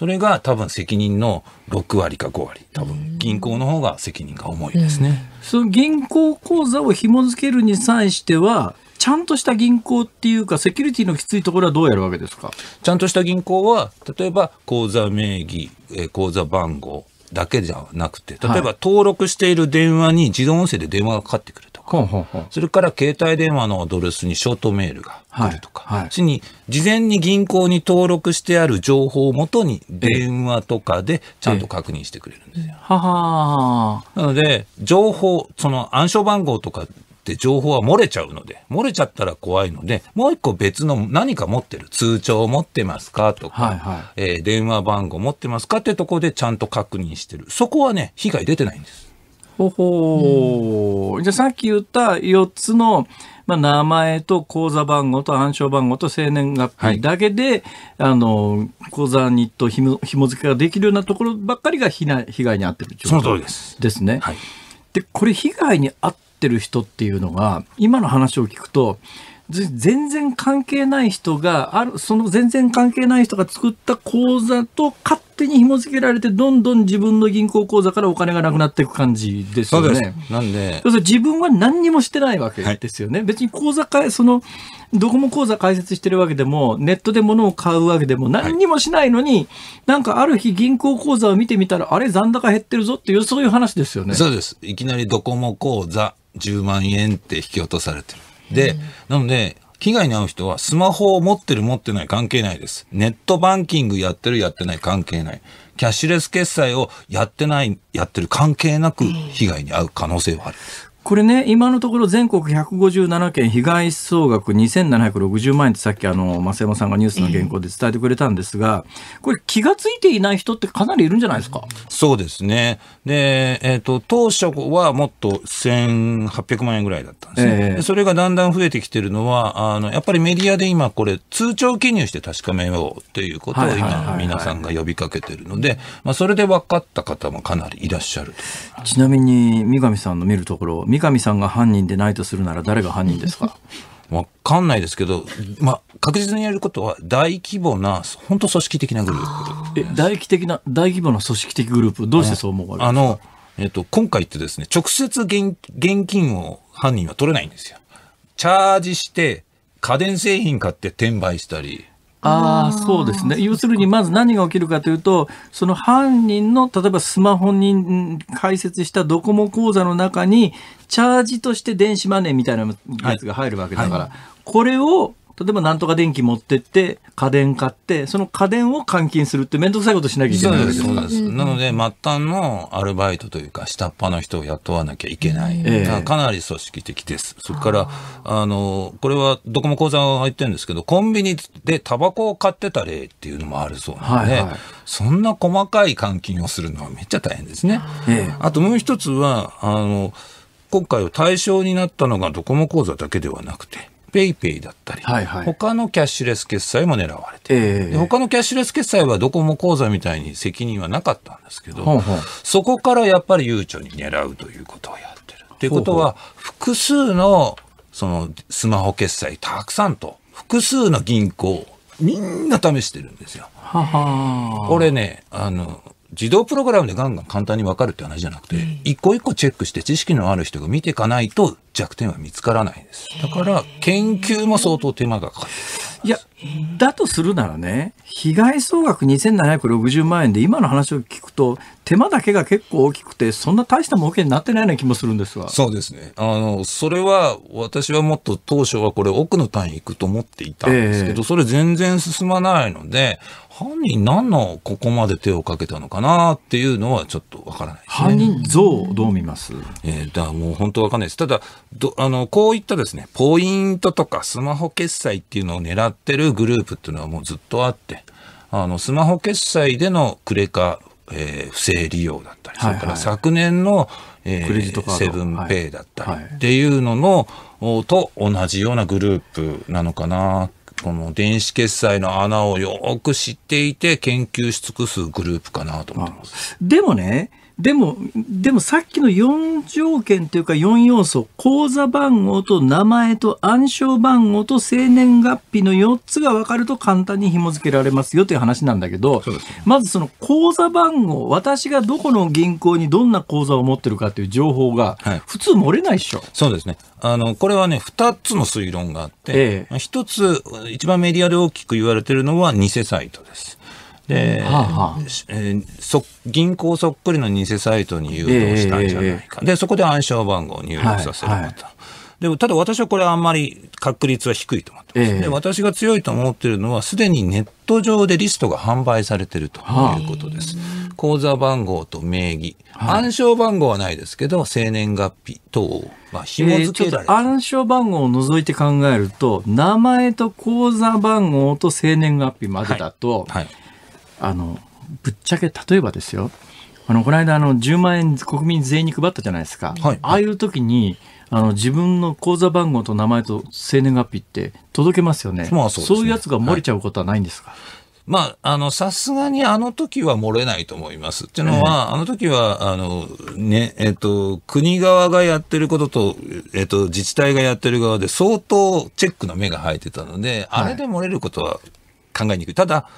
それが多分責任の6割か5割。多分銀行の方が責任が重いですね。うん、その銀行口座を紐付けるに際しては、ちゃんとした銀行っていうか、セキュリティのきついところはどうやるわけですかちゃんとした銀行は、例えば口座名義、口座番号、だけじゃなくて、例えば登録している電話に自動音声で電話がかかってくるとか、はい、それから携帯電話のアドレスにショートメールが来るとか、はいはい、に事前に銀行に登録してある情報をもとに電話とかでちゃんと確認してくれるんですよ。ははなので、情報、その暗証番号とかって情報は漏れちゃうので、漏れちゃったら怖いので、もう一個別の何か持ってる、通帳を持ってますかとか、はいはい、えー、電話番号持ってますかってところでちゃんと確認してる。そこはね、被害出てないんです。ほほ、うじゃあさっき言った4つの、まあ、名前と口座番号と暗証番号と生年月日だけで、はい、あの口座にとひも紐付けができるようなところばっかりが被害に遭ってる状況ですね。で、ねはい、これ被害に遭っってる人っていうのが今の話を聞くと全然関係ない人があるその全然関係ない人が作った口座と勝手に紐付けられてどんどん自分の銀行口座からお金がなくなっていく感じですよね。なんでする自分は何にもしてないわけですよね。はい、別に口座かそのドコモ口座開設してるわけでもネットで物を買うわけでも何にもしないのに、はい、なんかある日銀行口座を見てみたらあれ残高減ってるぞっていうそういう話ですよね。そうですいきなりドコモ口座10万円って引き落とされてる。で、なので、被害に遭う人はスマホを持ってる持ってない関係ないです。ネットバンキングやってるやってない関係ない。キャッシュレス決済をやってないやってる関係なく被害に遭う可能性はある。これね、今のところ全国157件、被害総額2760万円ってさっきあの、増山さんがニュースの原稿で伝えてくれたんですが、これ気が付いていない人ってかなりいるんじゃないですかそうですね。で、えっ、ー、と、当初はもっと1800万円ぐらいだったんですね、えー、それがだんだん増えてきてるのは、あの、やっぱりメディアで今これ通帳記入して確かめようということを今皆さんが呼びかけてるので、まあそれで分かった方もかなりいらっしゃるちなみに三上さんの見るところ、三上さんが犯人でないとするなら誰が犯人ですか [LAUGHS] わかんないですけど、まあ、確実にやることは大規模な、本当組織的なグループ。え、大規的な、大規模な組織的グループ、どうしてそう思われますかあの、えっと、今回ってですね、直接現現金を犯人は取れないんですよ。チャージして、家電製品買って転売したり、あそうですね要するにまず何が起きるかというとその犯人の例えばスマホに開設したドコモ口座の中にチャージとして電子マネーみたいなやつが入るわけだから、はいはい、これを例えば何とか電気持ってって、家電買って、その家電を換金するって面倒くさいことしなきゃいけないです、そうです。なので、末端のアルバイトというか、下っ端の人を雇わなきゃいけない。かなり組織的です。それから、あの、これはどこも口座が入ってるんですけど、コンビニでタバコを買ってた例っていうのもあるそうなんで、はいはい、そんな細かい換金をするのはめっちゃ大変ですね。あともう一つは、あの、今回を対象になったのがドコモ口座だけではなくて、ペイペイだったり、はいはい、他のキャッシュレス決済も狙われて、えー、他のキャッシュレス決済はドコモ口座みたいに責任はなかったんですけど、ほうほうそこからやっぱり悠長に狙うということをやってる。ということは、複数のそのスマホ決済たくさんと、複数の銀行、みんな試してるんですよ。ははこれね、あの、自動プログラムでガンガン簡単に分かるって話じゃなくて、一個一個チェックして知識のある人が見ていかないと弱点は見つからないです。だから研究も相当手間がかかる。いや、だとするならね、被害総額2760万円で今の話を聞くと、手間だけが結構大きくて、そんな大した儲けになってないような気もするんですが。そうですね。あの、それは私はもっと当初はこれ奥の単位いくと思っていたんですけど、えー、それ全然進まないので、犯人何のここまで手をかけたのかなっていうのはちょっとわからない、ね、犯人像どう見ます、えー、だもう本当わかんないです。ただど、あの、こういったですね、ポイントとかスマホ決済っていうのを狙ってるグループっていうのはもうずっとあって、あの、スマホ決済でのクレカ、えー、不正利用だったり、はいはい、それから昨年の、えー、セブンペイだったりっていうのの、はい、と同じようなグループなのかな。この電子決済の穴をよく知っていて研究し尽くすグループかなと思ってます。でもね、でも、でもさっきの4条件というか4要素、口座番号と名前と暗証番号と生年月日の4つが分かると簡単に紐付けられますよという話なんだけど、まずその口座番号、私がどこの銀行にどんな口座を持ってるかという情報が、普通漏れないでしょ、はい、そうですね。あの、これはね、2つの推論があって、ええ、1つ、一番メディアで大きく言われてるのは偽サイトです。で、はあはあ、えー、そ銀行そっくりの偽サイトに誘導したんじゃないか、えー、でそこで暗証番号を入力させるかと。はいはいでも、ただ私はこれあんまり確率は低いと思ってます。えで私が強いと思ってるのは、すでにネット上でリストが販売されてるということです。口座番号と名義。はい、暗証番号はないですけど、生年月日等を、まあ、紐付けられて、えー、暗証番号を除いて考えると、名前と口座番号と生年月日までだと、はい、はいあの、ぶっちゃけ例えばですよ、あの、この間、あの、10万円国民全員に配ったじゃないですか。はい、ああいう時に、あの、自分の口座番号と名前と生年月日って届けますよね。まあそう、ね、そういうやつが漏れちゃうことはないんですか、はい、まあ、あの、さすがにあの時は漏れないと思います。っていうのは、あの時は、あの、ね、えっ、と、国側がやってることと、えっ、と、自治体がやってる側で相当チェックの目が生えてたので、あれで漏れることは考えにくい。はい、ただ、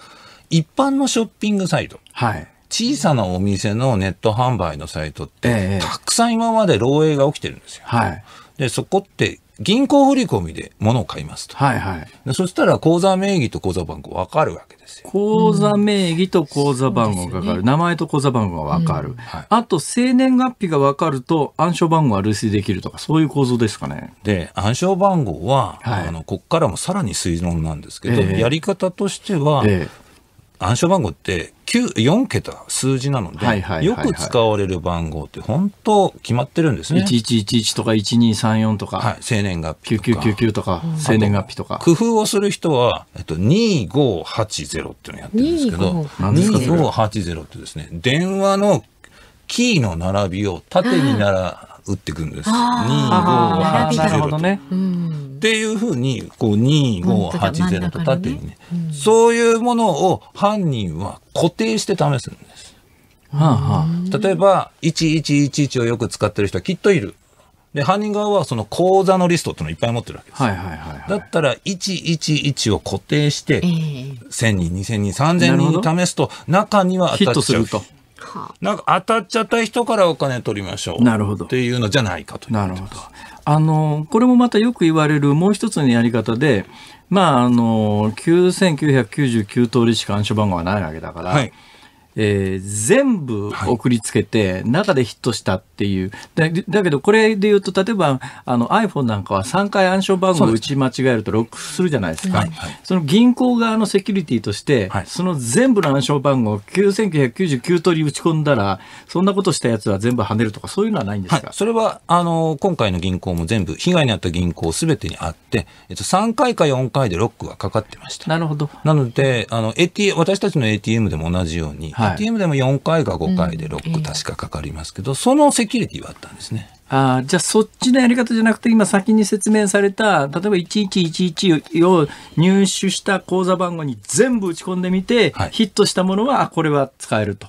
一般のショッピングサイト。はい。小さなお店のネット販売のサイトって、えたくさん今まで漏洩が起きてるんですよ。はい。で、そこって銀行振込で物を買いますと。はいはい。そしたら口座名義と口座番号分かるわけですよ。口座名義と口座番号が分かる。うん名前と口座番号が分かる。うんあと、生年月日が分かると暗証番号は類推できるとか、そういう構造ですかね。で、暗証番号は、はい、あのここからもさらに推論なんですけど、えー、やり方としては、えー、暗証番号って4桁数字なので、よく使われる番号って本当決まってるんですね。1111とか1234とか。はい、生年月日とか。9999とか、生年月日とか。工夫をする人は、えっと、2580っていうのをやってるんですけど、2580ってですね、電話のキーの並びを縦になら打っていくんです。2580っていうふうにこう2580とかっていうね、うん、そういうものを犯人は固定して試すんです。はあはあ、例えば1111をよく使ってる人はきっといる。で、犯人側はその口座のリストっていうのをいっぱい持ってるわけです。はいはいはい、はい、だったら、111を固定して、1000人、2000人、3000人試すと、中には当たっちゃう。ヒットすると。なんか当たっちゃった人からお金取りましょうなるほどっていうのじゃないかとなるほどあのこれもまたよく言われるもう一つのやり方で、まあ、あの9999通りしか暗証番号がないわけだから。はいえー、全部送りつけて、中でヒットしたっていう、はい、だだけどこれで言うと例えばあの iPhone なんかは3回暗証番号を打ち間違えるとロックするじゃないですか、はいはい、その銀行側のセキュリティとして、その全部の暗証番号を9999通り打ち込んだらそんなことしたやつは全部はねるとかそういうのはないんですか、それはあの今回の銀行も全部被害に遭った銀行すべてにあって、えっと、3回か4回でロックがかかってましたなるほどなのであの、AT、私たちの ATM でも同じように、はい、ATM でも4回か5回でロック確かかかりますけど、うん、そのセキュリティはあったんですね。あじゃあそっちのやり方じゃなくて今先に説明された例えば1111を入手した口座番号に全部打ち込んでみて、はい、ヒットしたものはこれは使えると。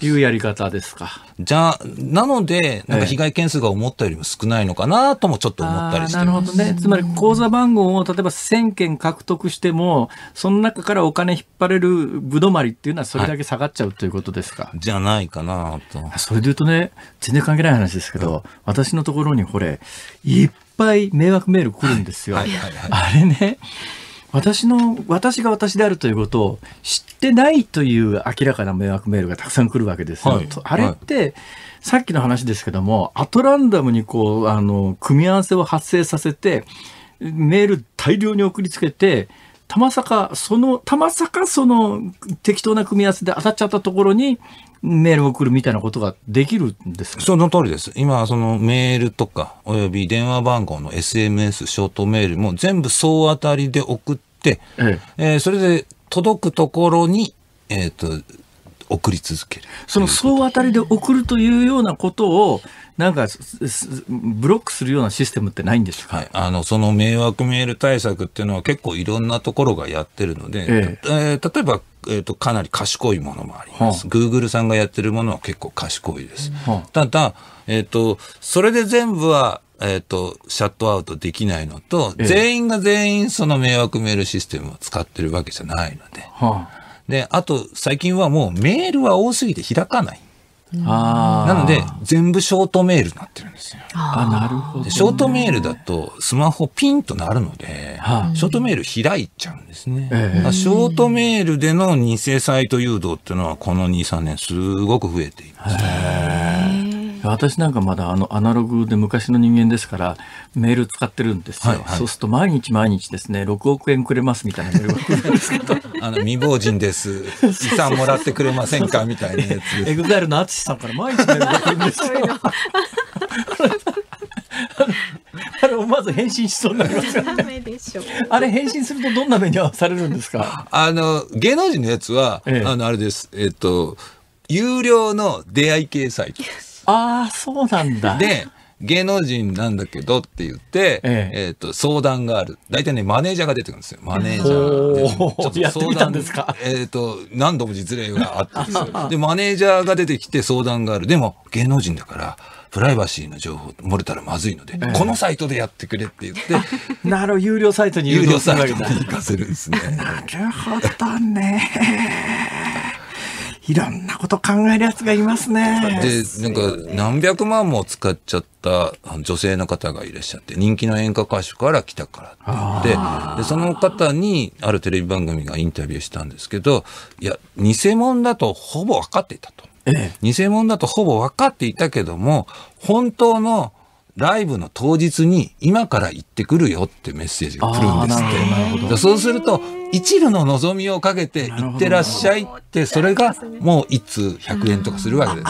いうやり方ですか。じゃあ、なので、なんか被害件数が思ったよりも少ないのかなともちょっと思ったりしてなるほどね。つまり、口座番号を例えば1000件獲得しても、その中からお金引っ張れるぶどまりっていうのはそれだけ下がっちゃう、ということですか。じゃないかなと。それで言うとね、全然関係ない話ですけど、うん、私のところにこれ、いっぱい迷惑メール来るんですよ。あれね。私の、私が私であるということを知ってないという明らかな迷惑メールがたくさん来るわけですよ。はい、あれって、はい、さっきの話ですけども、アトランダムにこう、あの、組み合わせを発生させて、メール大量に送りつけて、たまさか、その、たまさかその適当な組み合わせで当たっちゃったところに、メールを送るみたいなことができるんですその通りです。今、そのメールとか、および電話番号の SMS、ショートメールも全部総当たりで送っ、ええそれで届くところに、えっ、と、送り続ける。その総当たりで送るというようなことを、なんか、ブロックするようなシステムってないんですか、はい、あの、その迷惑メール対策っていうのは結構いろんなところがやってるので、えええー、例えば、えーと、かなり賢いものもあります。グーグルさんがやってるものは結構賢いです。はただ、えっ、ー、と、それで全部は、えっ、ー、と、シャットアウトできないのと、え全員が全員その迷惑メールシステムを使ってるわけじゃないので。はあ、で、あと、最近はもうメールは多すぎて開かない。なので、全部ショートメールになってるんですよ。あ、なるほど、ね、ショートメールだと、スマホピンとなるので、はあ、ショートメール開いちゃうんですね。ええ、ショートメールでの偽サイト誘導っていうのは、この2、3年すごく増えています。私なんかまだあのアナログで昔の人間ですからメール使ってるんですよ、はいはい、そうすると毎日毎日ですね6億円くれますみたいなメールが来るんですけど [LAUGHS] あの未亡人です [LAUGHS] 遺産もらってくれませんかみたいなやつエグザイルの淳さんから毎日メールが来るんですよ [LAUGHS] あれまず返信しそうになりますよ、ね、あれ返信するとどんな目に遭わされるんですか。あの芸能人のやつは、ええ、あのあれです。えっと有料の出会い系サ掲載。ああ、そうなんだ。で、芸能人なんだけどって言って、えええー、と相談がある大体ねマネージャーが出てくるんですよマネージャー [LAUGHS] ちょっとやってたんですか、えーと、何度も実例があったんですよ [LAUGHS] でマネージャーが出てきて相談があるでも芸能人だからプライバシーの情報漏れたらまずいので、ええ、このサイトでやってくれって言って [LAUGHS] なるほど有料サイトに有料サイトに行かせるんですねなるほどねいろんなこと考えるやつがいますね。で、なんか何百万も使っちゃった女性の方がいらっしゃって、人気の演歌歌手から来たからって言って、で、その方にあるテレビ番組がインタビューしたんですけど、いや、偽物だとほぼ分かっていたと。ええ、偽物だとほぼ分かっていたけども、本当のライブの当日に今から行ってくるよってメッセージが来るんですって。そうすると、一縷の望みをかけて行ってらっしゃいって、それがもう一通100円とかするわけで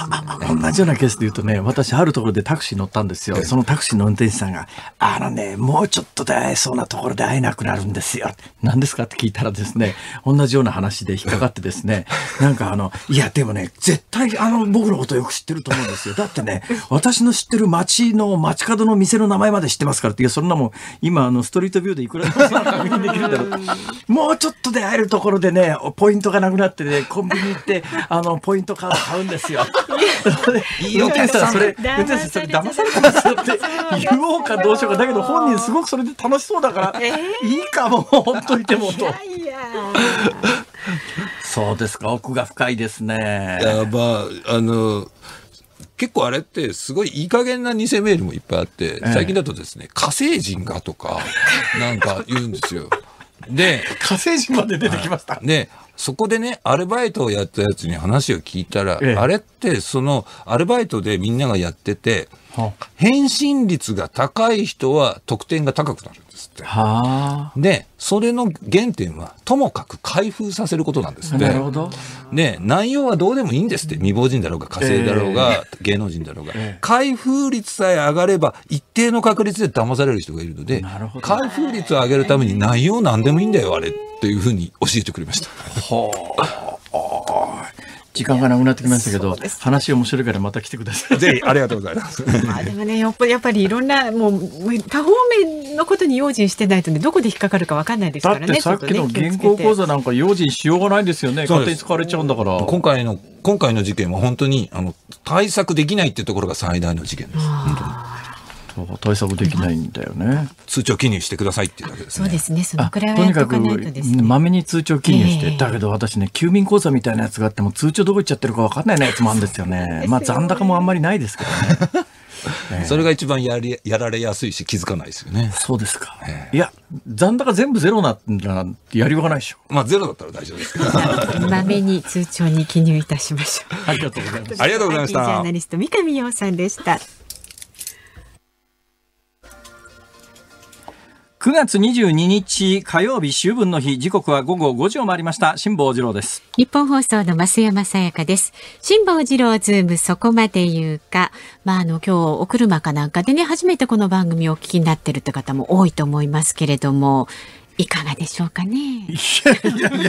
す、ね、同じようなケースで言うとね、私あるところでタクシー乗ったんですよ。そのタクシーの運転手さんが、あのね、もうちょっとで会えそうなところで会えなくなるんですよ。何ですかって聞いたらですね、同じような話で引っかかってですね、なんかあの、いやでもね、絶対あの僕のことよく知ってると思うんですよ。だってね、私の知ってる街の街角の店の名前まで知ってますからって、いやそんなもん、今あのストリートビューでいくらでも確認できるだろう。もううちょっとで会えるところでね、ポイントがなくなってね、コンビニ行って、[LAUGHS] あの、ポイントカード買うんですよ。[LAUGHS] いいよ、運さん、それ、運転手さん、それ騙されてますよって言おうかどうしようか。だけど本人すごくそれで楽しそうだから、いいかも、ほっといてもと。いやいや。そうですか、奥が深いですね。いやば、あの、結構あれってすごいいい加減な偽メールもいっぱいあって、最近だとですね、火星人がとか、なんか言うんですよ。で、火星人まで出てきました。で、そこでね、アルバイトをやったやつに話を聞いたら、ええ、あれって、その、アルバイトでみんながやってて、返信率が高い人は得点が高くなるんですって。で、それの原点は、ともかく開封させることなんですって。なるほど。で、内容はどうでもいいんですって。未亡人だろうが、火星だろうが、えー、芸能人だろうが、えー。開封率さえ上がれば、一定の確率で騙される人がいるので、開封率を上げるために内容なんでもいいんだよ、あれ。っていうふうに教えてくれました。はあ。[LAUGHS] 時間がなくなってきましたけど、話面白いからまた来てください。[LAUGHS] ぜひ、ありがとうございます。あでもね、やっぱり、やっぱりいろんな、もう、多方面のことに用心してないとね、どこで引っかかるかわかんないですからね。だってさっきの銀行口座なんか用心しようがないですよね。勝手に使われちゃうんだから。今回の、今回の事件は本当に、あの、対策できないっていうところが最大の事件です。本当に。そう対策できないんだよね。通帳記入してくださいっていうだけですね。そうですね。そのくらいはとかないとですね。まめに通帳記入して、えー、だけど私ね、休眠口座みたいなやつがあっても通帳どこ行っちゃってるかわかんないやつもあるんですよね。[LAUGHS] よねまあ残高もあんまりないですけどね。えー、それが一番やりやられやすいし気づかないですよね。そうですか。えー、いや残高全部ゼロなんだなやりようがないでしょ。まあゼロだったら大丈夫ですまめ [LAUGHS] に通帳に記入いたしましょう。[LAUGHS] ありがとうございましありがとうございました。ジャーナリスト三上洋さんでした。九月二十二日火曜日秋分の日時刻は午後五時を回りました辛坊治郎です日本放送の増山さやかです辛坊治郎ズームそこまで言うかまああの今日お車かなんかでね初めてこの番組をお聞きになってるって方も多いと思いますけれどもいかがでしょうかね。いやいやいや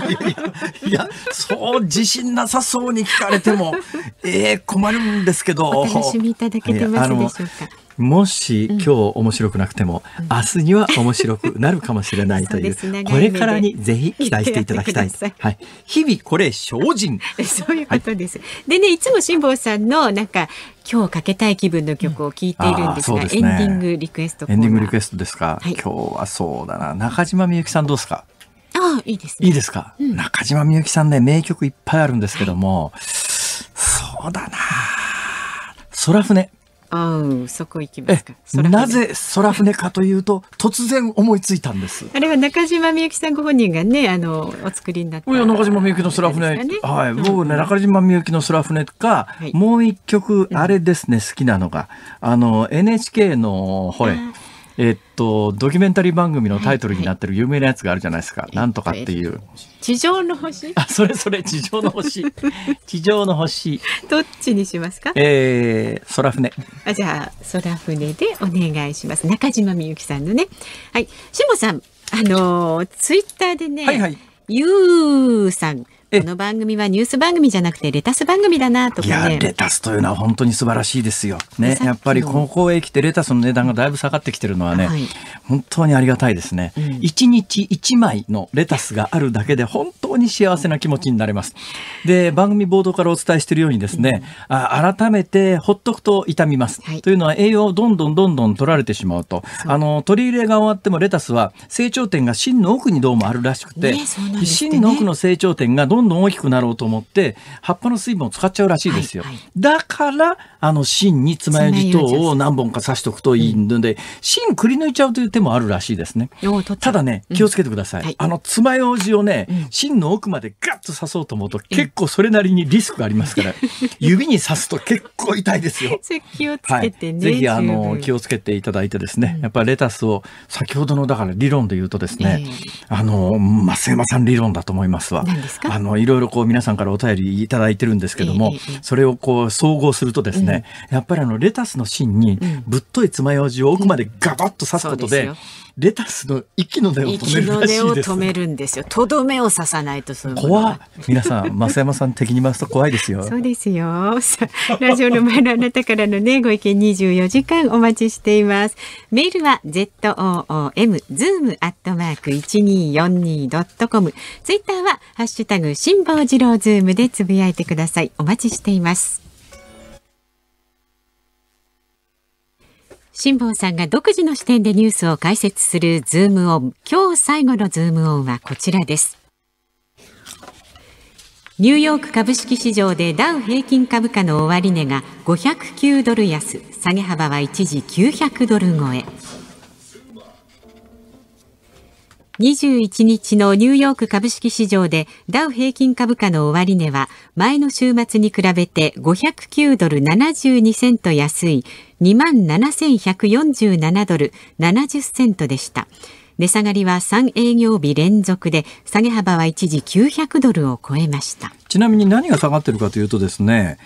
いや、そう自信なさそうに聞かれても、ええー、困るんですけど。お楽しみいただけてますでしょうか。もし今日面白くなくても、うん、明日には面白くなるかもしれないというこれからにぜひ期待していただきたい。いはい、日々これ精進。[LAUGHS] そういうことです。はい、でねいつも辛坊さんのなんか今日かけたい気分の曲を聴いているんですが、うんですね、エンディングリクエストエンディングリクエストですか。はい、今日はそうだな中島みゆきさんどうですか。あいいです、ね、いいですか、うん、中島みゆきさんね名曲いっぱいあるんですけども、はい、そうだな空船あそこ行きますか。なぜ空船かというと、突然思いついたんです。あれは中島みゆきさんご本人がね、あの、お作りになった、ね、中島みゆきの空船、ね、はい、僕ね、中島みゆきの空船か、はい、もう一曲、あれですね、好きなのが、あの、NHK の、ほれ、うんえっと、ドキュメンタリー番組のタイトルになってる有名なやつがあるじゃないですか。なんとかっていう。地上の星あ、それそれ、地上の星。[LAUGHS] 地上の星。どっちにしますかえー、空船。あ、じゃあ、空船でお願いします。中島みゆきさんのね。はい。しもさん、あのツイッターでね、はいはい、ゆうさん。[LAUGHS] この番組はニュース番組じゃなくてレタス番組だなとか、ね、いやレタスというのは本当に素晴らしいですよ。ねやっぱりここへ来てレタスの値段がだいぶ下がってきてるのはね、はい、本当にありがたいですね。一、うん、日一枚のレタスがあるだけで本当に幸せな気持ちになれます。で番組冒頭からお伝えしているようにですね、うん、あ改めてほっとくと痛みます、はい、というのは栄養をどんどんどんどん取られてしまうとあの取り入れが終わってもレタスは成長点が芯の奥にどうもあるらしくて、ねね、芯の奥の成長点がどんどん大きくなろうと思って葉っぱの水分を使っちゃうらしいですよ、はいはい、だからあの芯に爪楊枝等を何本か刺しておくといいので、芯くり抜いちゃうという手もあるらしいですね。ただね、気をつけてください。うんあの爪楊枝をね、芯の奥までガッと刺そうと思うと、結構それなりにリスクがありますから、[LAUGHS] 指に刺すと結構痛いですよ。[LAUGHS] 気をつけてね。はい、ぜひあの気をつけていただいてですね、やっぱりレタスを先ほどのだから理論で言うとですね、えー、あの増山さん理論だと思いますわ。すあのいろいろこう皆さんからお便りいただいてるんですけども、それをこう総合するとですね。ね、うん、やっぱりあのレタスの芯にぶっとい爪楊枝を奥までガバッと刺すことで、うん、レタスの息の根を止めるらしいです、息の根を止めるんですよ。とどめを刺さないとその怖い。皆さん、増山さん的に回すと怖いですよ。そうですよ。[LAUGHS] ラジオの前のあなたからのね、ご意見24時間お待ちしています。メールは ZOOM、zoom アットマーク 1242.com。ツイッターは、ハッシュタグ、辛坊治郎ズームでつぶやいてください。お待ちしています。辛坊さんが独自の視点でニュースを解説するズームオン。今日最後のズームオンはこちらです。ニューヨーク株式市場でダウ平均株価の終値が509ドル安、下げ幅は一時900ドル超え。21日のニューヨーク株式市場でダウ平均株価の終値は前の週末に比べて509ドル72セント安い27,147ドル70セントでした。値下がりは3営業日連続で下げ幅は一時900ドルを超えました。ちなみに何が下がってるかというとですね、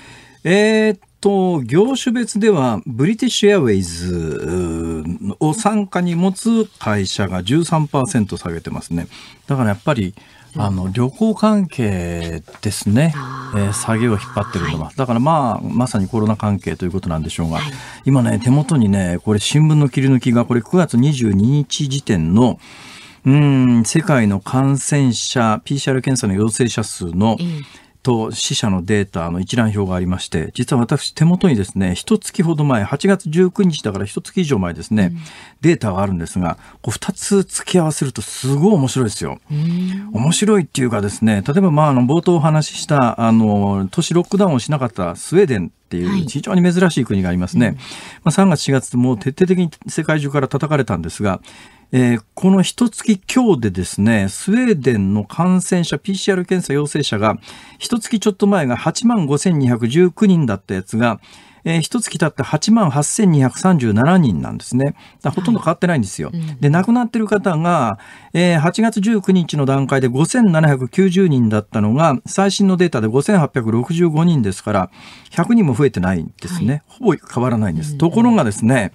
えーと、業種別では、ブリティッシュエアウェイズを傘下に持つ会社が13%下げてますね。だからやっぱり、あの旅行関係ですね、えー、下げを引っ張ってるのは、はい、だからまあ、まさにコロナ関係ということなんでしょうが、はい、今ね、手元にね、これ、新聞の切り抜きが、これ、9月22日時点の、うん、世界の感染者、PCR 検査の陽性者数の、うんと死者のデータの一覧表がありまして、実は私手元にですね、一月ほど前、8月19日だから一月以上前ですね、うん、データがあるんですが、こうつ付き合わせるとすごい面白いですよ。面白いっていうかですね、例えばまああの冒頭お話しした、あの、都市ロックダウンをしなかったスウェーデンっていう非常に珍しい国がありますね。はいうん、まあ、3月4月もう徹底的に世界中から叩かれたんですが、えー、この一月今日でですね、スウェーデンの感染者、PCR 検査陽性者が、一月ちょっと前が8万5219人だったやつが、えー、1月経って8万8237人なんですね。ほとんど変わってないんですよ。はいうん、で、亡くなってる方が、えー、8月19日の段階で5790人だったのが、最新のデータで5865人ですから、100人も増えてないんですね。はい、ほぼ変わらないんです。ところがですね、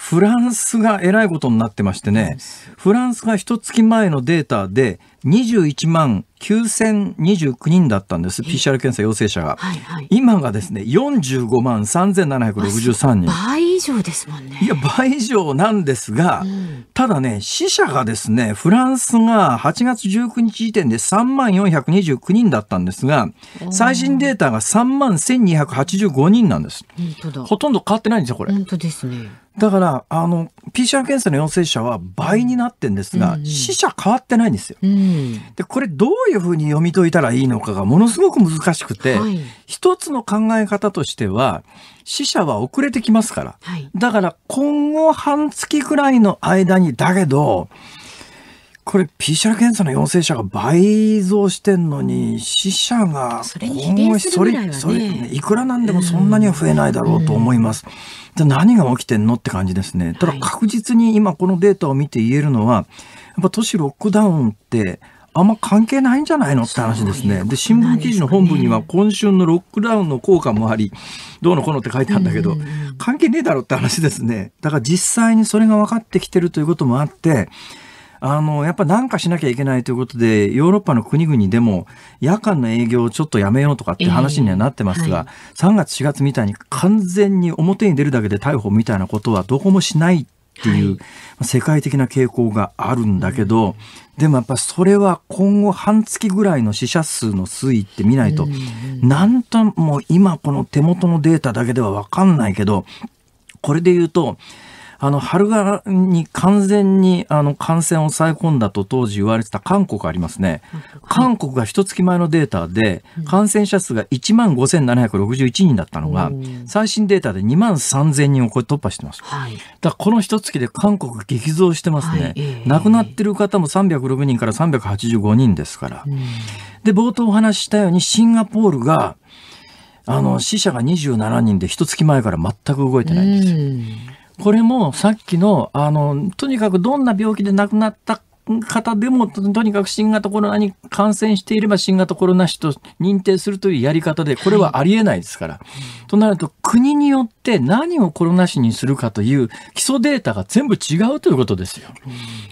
フランスがえらいことになってましてね、フランスが一月前のデータで、21万9029人だったんです、PCR 検査陽性者が、はいはい、今がですね45万3763人倍以上ですもんねいや倍以上なんですが、うん、ただね死者がですねフランスが8月19日時点で3万429人だったんですが最新データが3万1285人なんですほとんど変わってないんですよこれ本当ですねだからあの PCR 検査の陽性者は倍になってんですが、うん、死者変わってないんですよ、うんでこれどういうふうに読み解いたらいいのかがものすごく難しくて、はい、一つの考え方としては死者は遅れてきますから、はい、だから今後半月くらいの間にだけどこれ PCR 検査の陽性者が倍増してんのに死者が今後それ、それいくらなんでもそんなには増えないだろうと思います。じゃ何が起きてんのって感じですね。ただ確実に今このデータを見て言えるのは、はいっぱ都市ロックダウンってあんま関係ないんじゃないのって話ですね。ううで、ね、新聞記事の本部には今週のロックダウンの効果もあり、どうのこうのって書いてあるんだけど、関係ねえだろって話ですね。だから実際にそれが分かってきてるということもあって、あの、やっぱなんかしなきゃいけないということで、ヨーロッパの国々でも夜間の営業をちょっとやめようとかって話にはなってますが、えーはい、3月4月みたいに完全に表に出るだけで逮捕みたいなことはどこもしないっていう、世界的な傾向があるんだけど、でもやっぱそれは今後半月ぐらいの死者数の推移って見ないと、なんとも今この手元のデータだけでは分かんないけどこれで言うとあの、春柄に完全にあの感染を抑え込んだと当時言われてた韓国ありますね。韓国が一月前のデータで感染者数が1万5761人だったのが、最新データで2万3000人を超え突破してます。だこの一月で韓国激増してますね。亡くなってる方も306人から385人ですから。で、冒頭お話ししたようにシンガポールが、あの、死者が27人で一月前から全く動いてないんですよ。これもさっきの、あの、とにかくどんな病気で亡くなった方でもとにかく新型コロナに感染していれば新型コロナ死と認定するというやり方でこれはありえないですから。はい、となると国によって何をコロナ死にするかという基礎データが全部違うということですよ。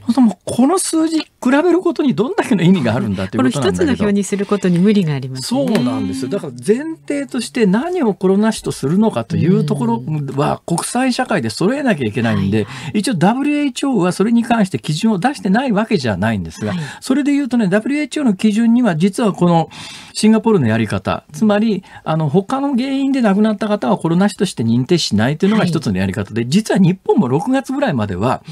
うん、この数字比べることにどんだけの意味があるんだということなんだけど。この一つの表にすることに無理があります、ね、そうなんですだから前提として何をコロナ死とするのかというところは国際社会で揃えなきゃいけないんで、はい、一応 WHO はそれに関して基準を出してないわけけじゃないんですが、はい、それで言うとね、WHO の基準には実はこのシンガポールのやり方、つまり、あの、他の原因で亡くなった方はコロナ死として認定しないというのが一つのやり方で、はい、実は日本も6月ぐらいまでは、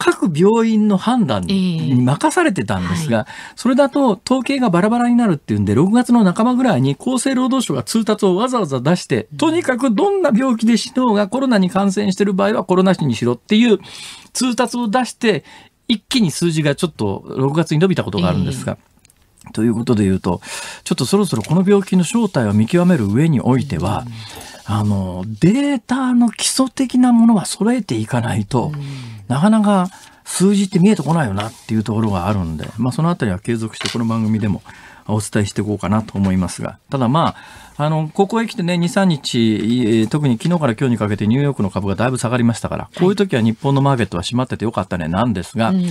各病院の判断に任されてたんですが、それだと統計がバラバラになるっていうんで、6月の半ばぐらいに厚生労働省が通達をわざわざ出して、とにかくどんな病気で死のうがコロナに感染してる場合はコロナ死にしろっていう通達を出して、一気に数字がちょっと6月に伸びたことがあるんですが、えー、ということで言うとちょっとそろそろこの病気の正体を見極める上においては、あのデータの基礎的なものは揃えていかないと、なかなか数字って見えてこないよなっていうところがあるんで、まあ、そのあたりは継続してこの番組でもお伝えしていこうかなと思いますがただまああのここへ来てね、2、3日、特に昨日から今日にかけてニューヨークの株がだいぶ下がりましたから、こういう時は日本のマーケットは閉まっててよかったねなんですが、明日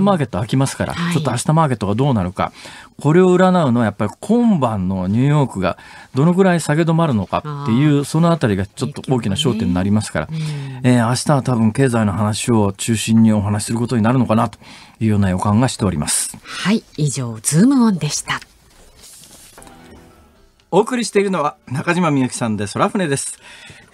マーケット開きますから、ちょっと明日マーケットがどうなるか、これを占うのはやっぱり今晩のニューヨークがどのぐらい下げ止まるのかっていう、そのあたりがちょっと大きな焦点になりますから、えー、明日は多分経済の話を中心にお話しすることになるのかなというような予感がしております。はい、以上、ズームオンでした。お送りしているのは中島みゆきさんで空船です。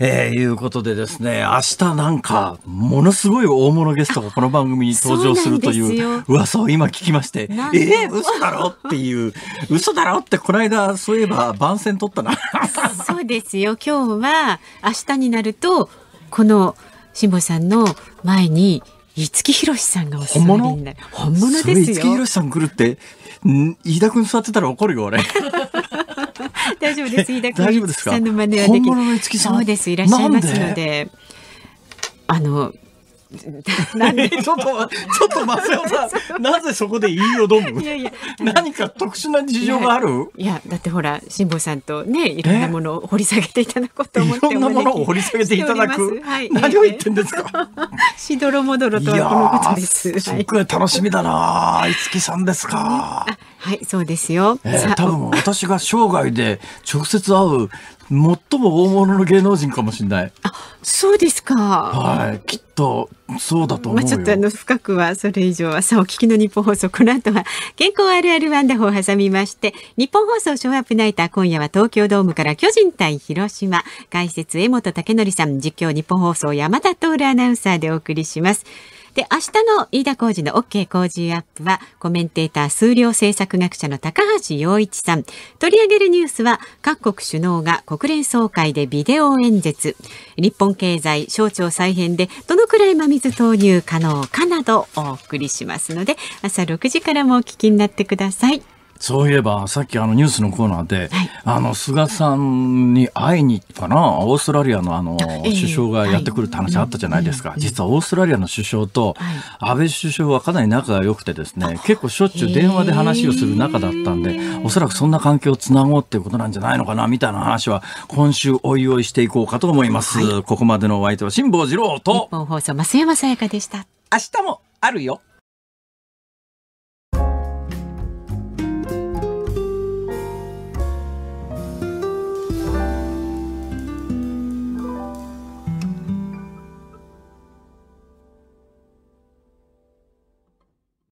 えー、いうことでですね、明日なんか、ものすごい大物ゲストがこの番組に登場するという噂を今聞きまして、えー、嘘だろっていう、嘘だろってこの間、そういえば番宣取ったな。[LAUGHS] そうですよ、今日は、明日になると、この辛坊さんの前に、五木ひろしさんがお座りになる。本物ですよ。五木ひろしさん来るって、飯田君座ってたら怒るよ、俺。[LAUGHS] [LAUGHS] 大丈夫です。飯田大丈夫ですか。さんの真似はできる。そうです。いらっしゃいますのであの。な [LAUGHS] ちょっと、ちょっと松尾さん、[LAUGHS] なぜそこで言いよどむいやいや何か特殊な事情があるいや、だってほら、辛坊さんとね、いろんなものを掘り下げていただこうと思っていろんなものを掘り下げていただく。はい、何を言ってんですかしどろもどろとはこのことです。すごく楽しみだな、いつさんですか。ねはいそうですよ、えー、多分私が生涯で直接会う最も大物の芸能人かもしれない。あ、そうですか。はい、きっとそうだとまあちょっとあの深くはそれ以上はさお聞きの日本放送この後は健康あるあるワンダホーを挟みまして日本放送ショーアップナイター今夜は東京ドームから巨人対広島解説江本武則さん実況日本放送山田徹アナウンサーでお送りします。で、明日の飯田浩事の OK 工事アップは、コメンテーター数量政策学者の高橋洋一さん。取り上げるニュースは、各国首脳が国連総会でビデオ演説。日本経済、省庁再編でどのくらい真水投入可能かなどお送りしますので、朝6時からもお聞きになってください。そういえば、さっきあのニュースのコーナーで、はい、あの菅さんに会いにかな、オーストラリアのあの首相がやってくるって話あったじゃないですか。実はオーストラリアの首相と安倍首相はかなり仲が良くてですね、結構しょっちゅう電話で話をする仲だったんで、おそらくそんな関係をつなごうっていうことなんじゃないのかな、みたいな話は今週おいおいしていこうかと思います。はい、ここまでのお相手は辛坊治郎と、日本放送増山さやかでした。明日もあるよ。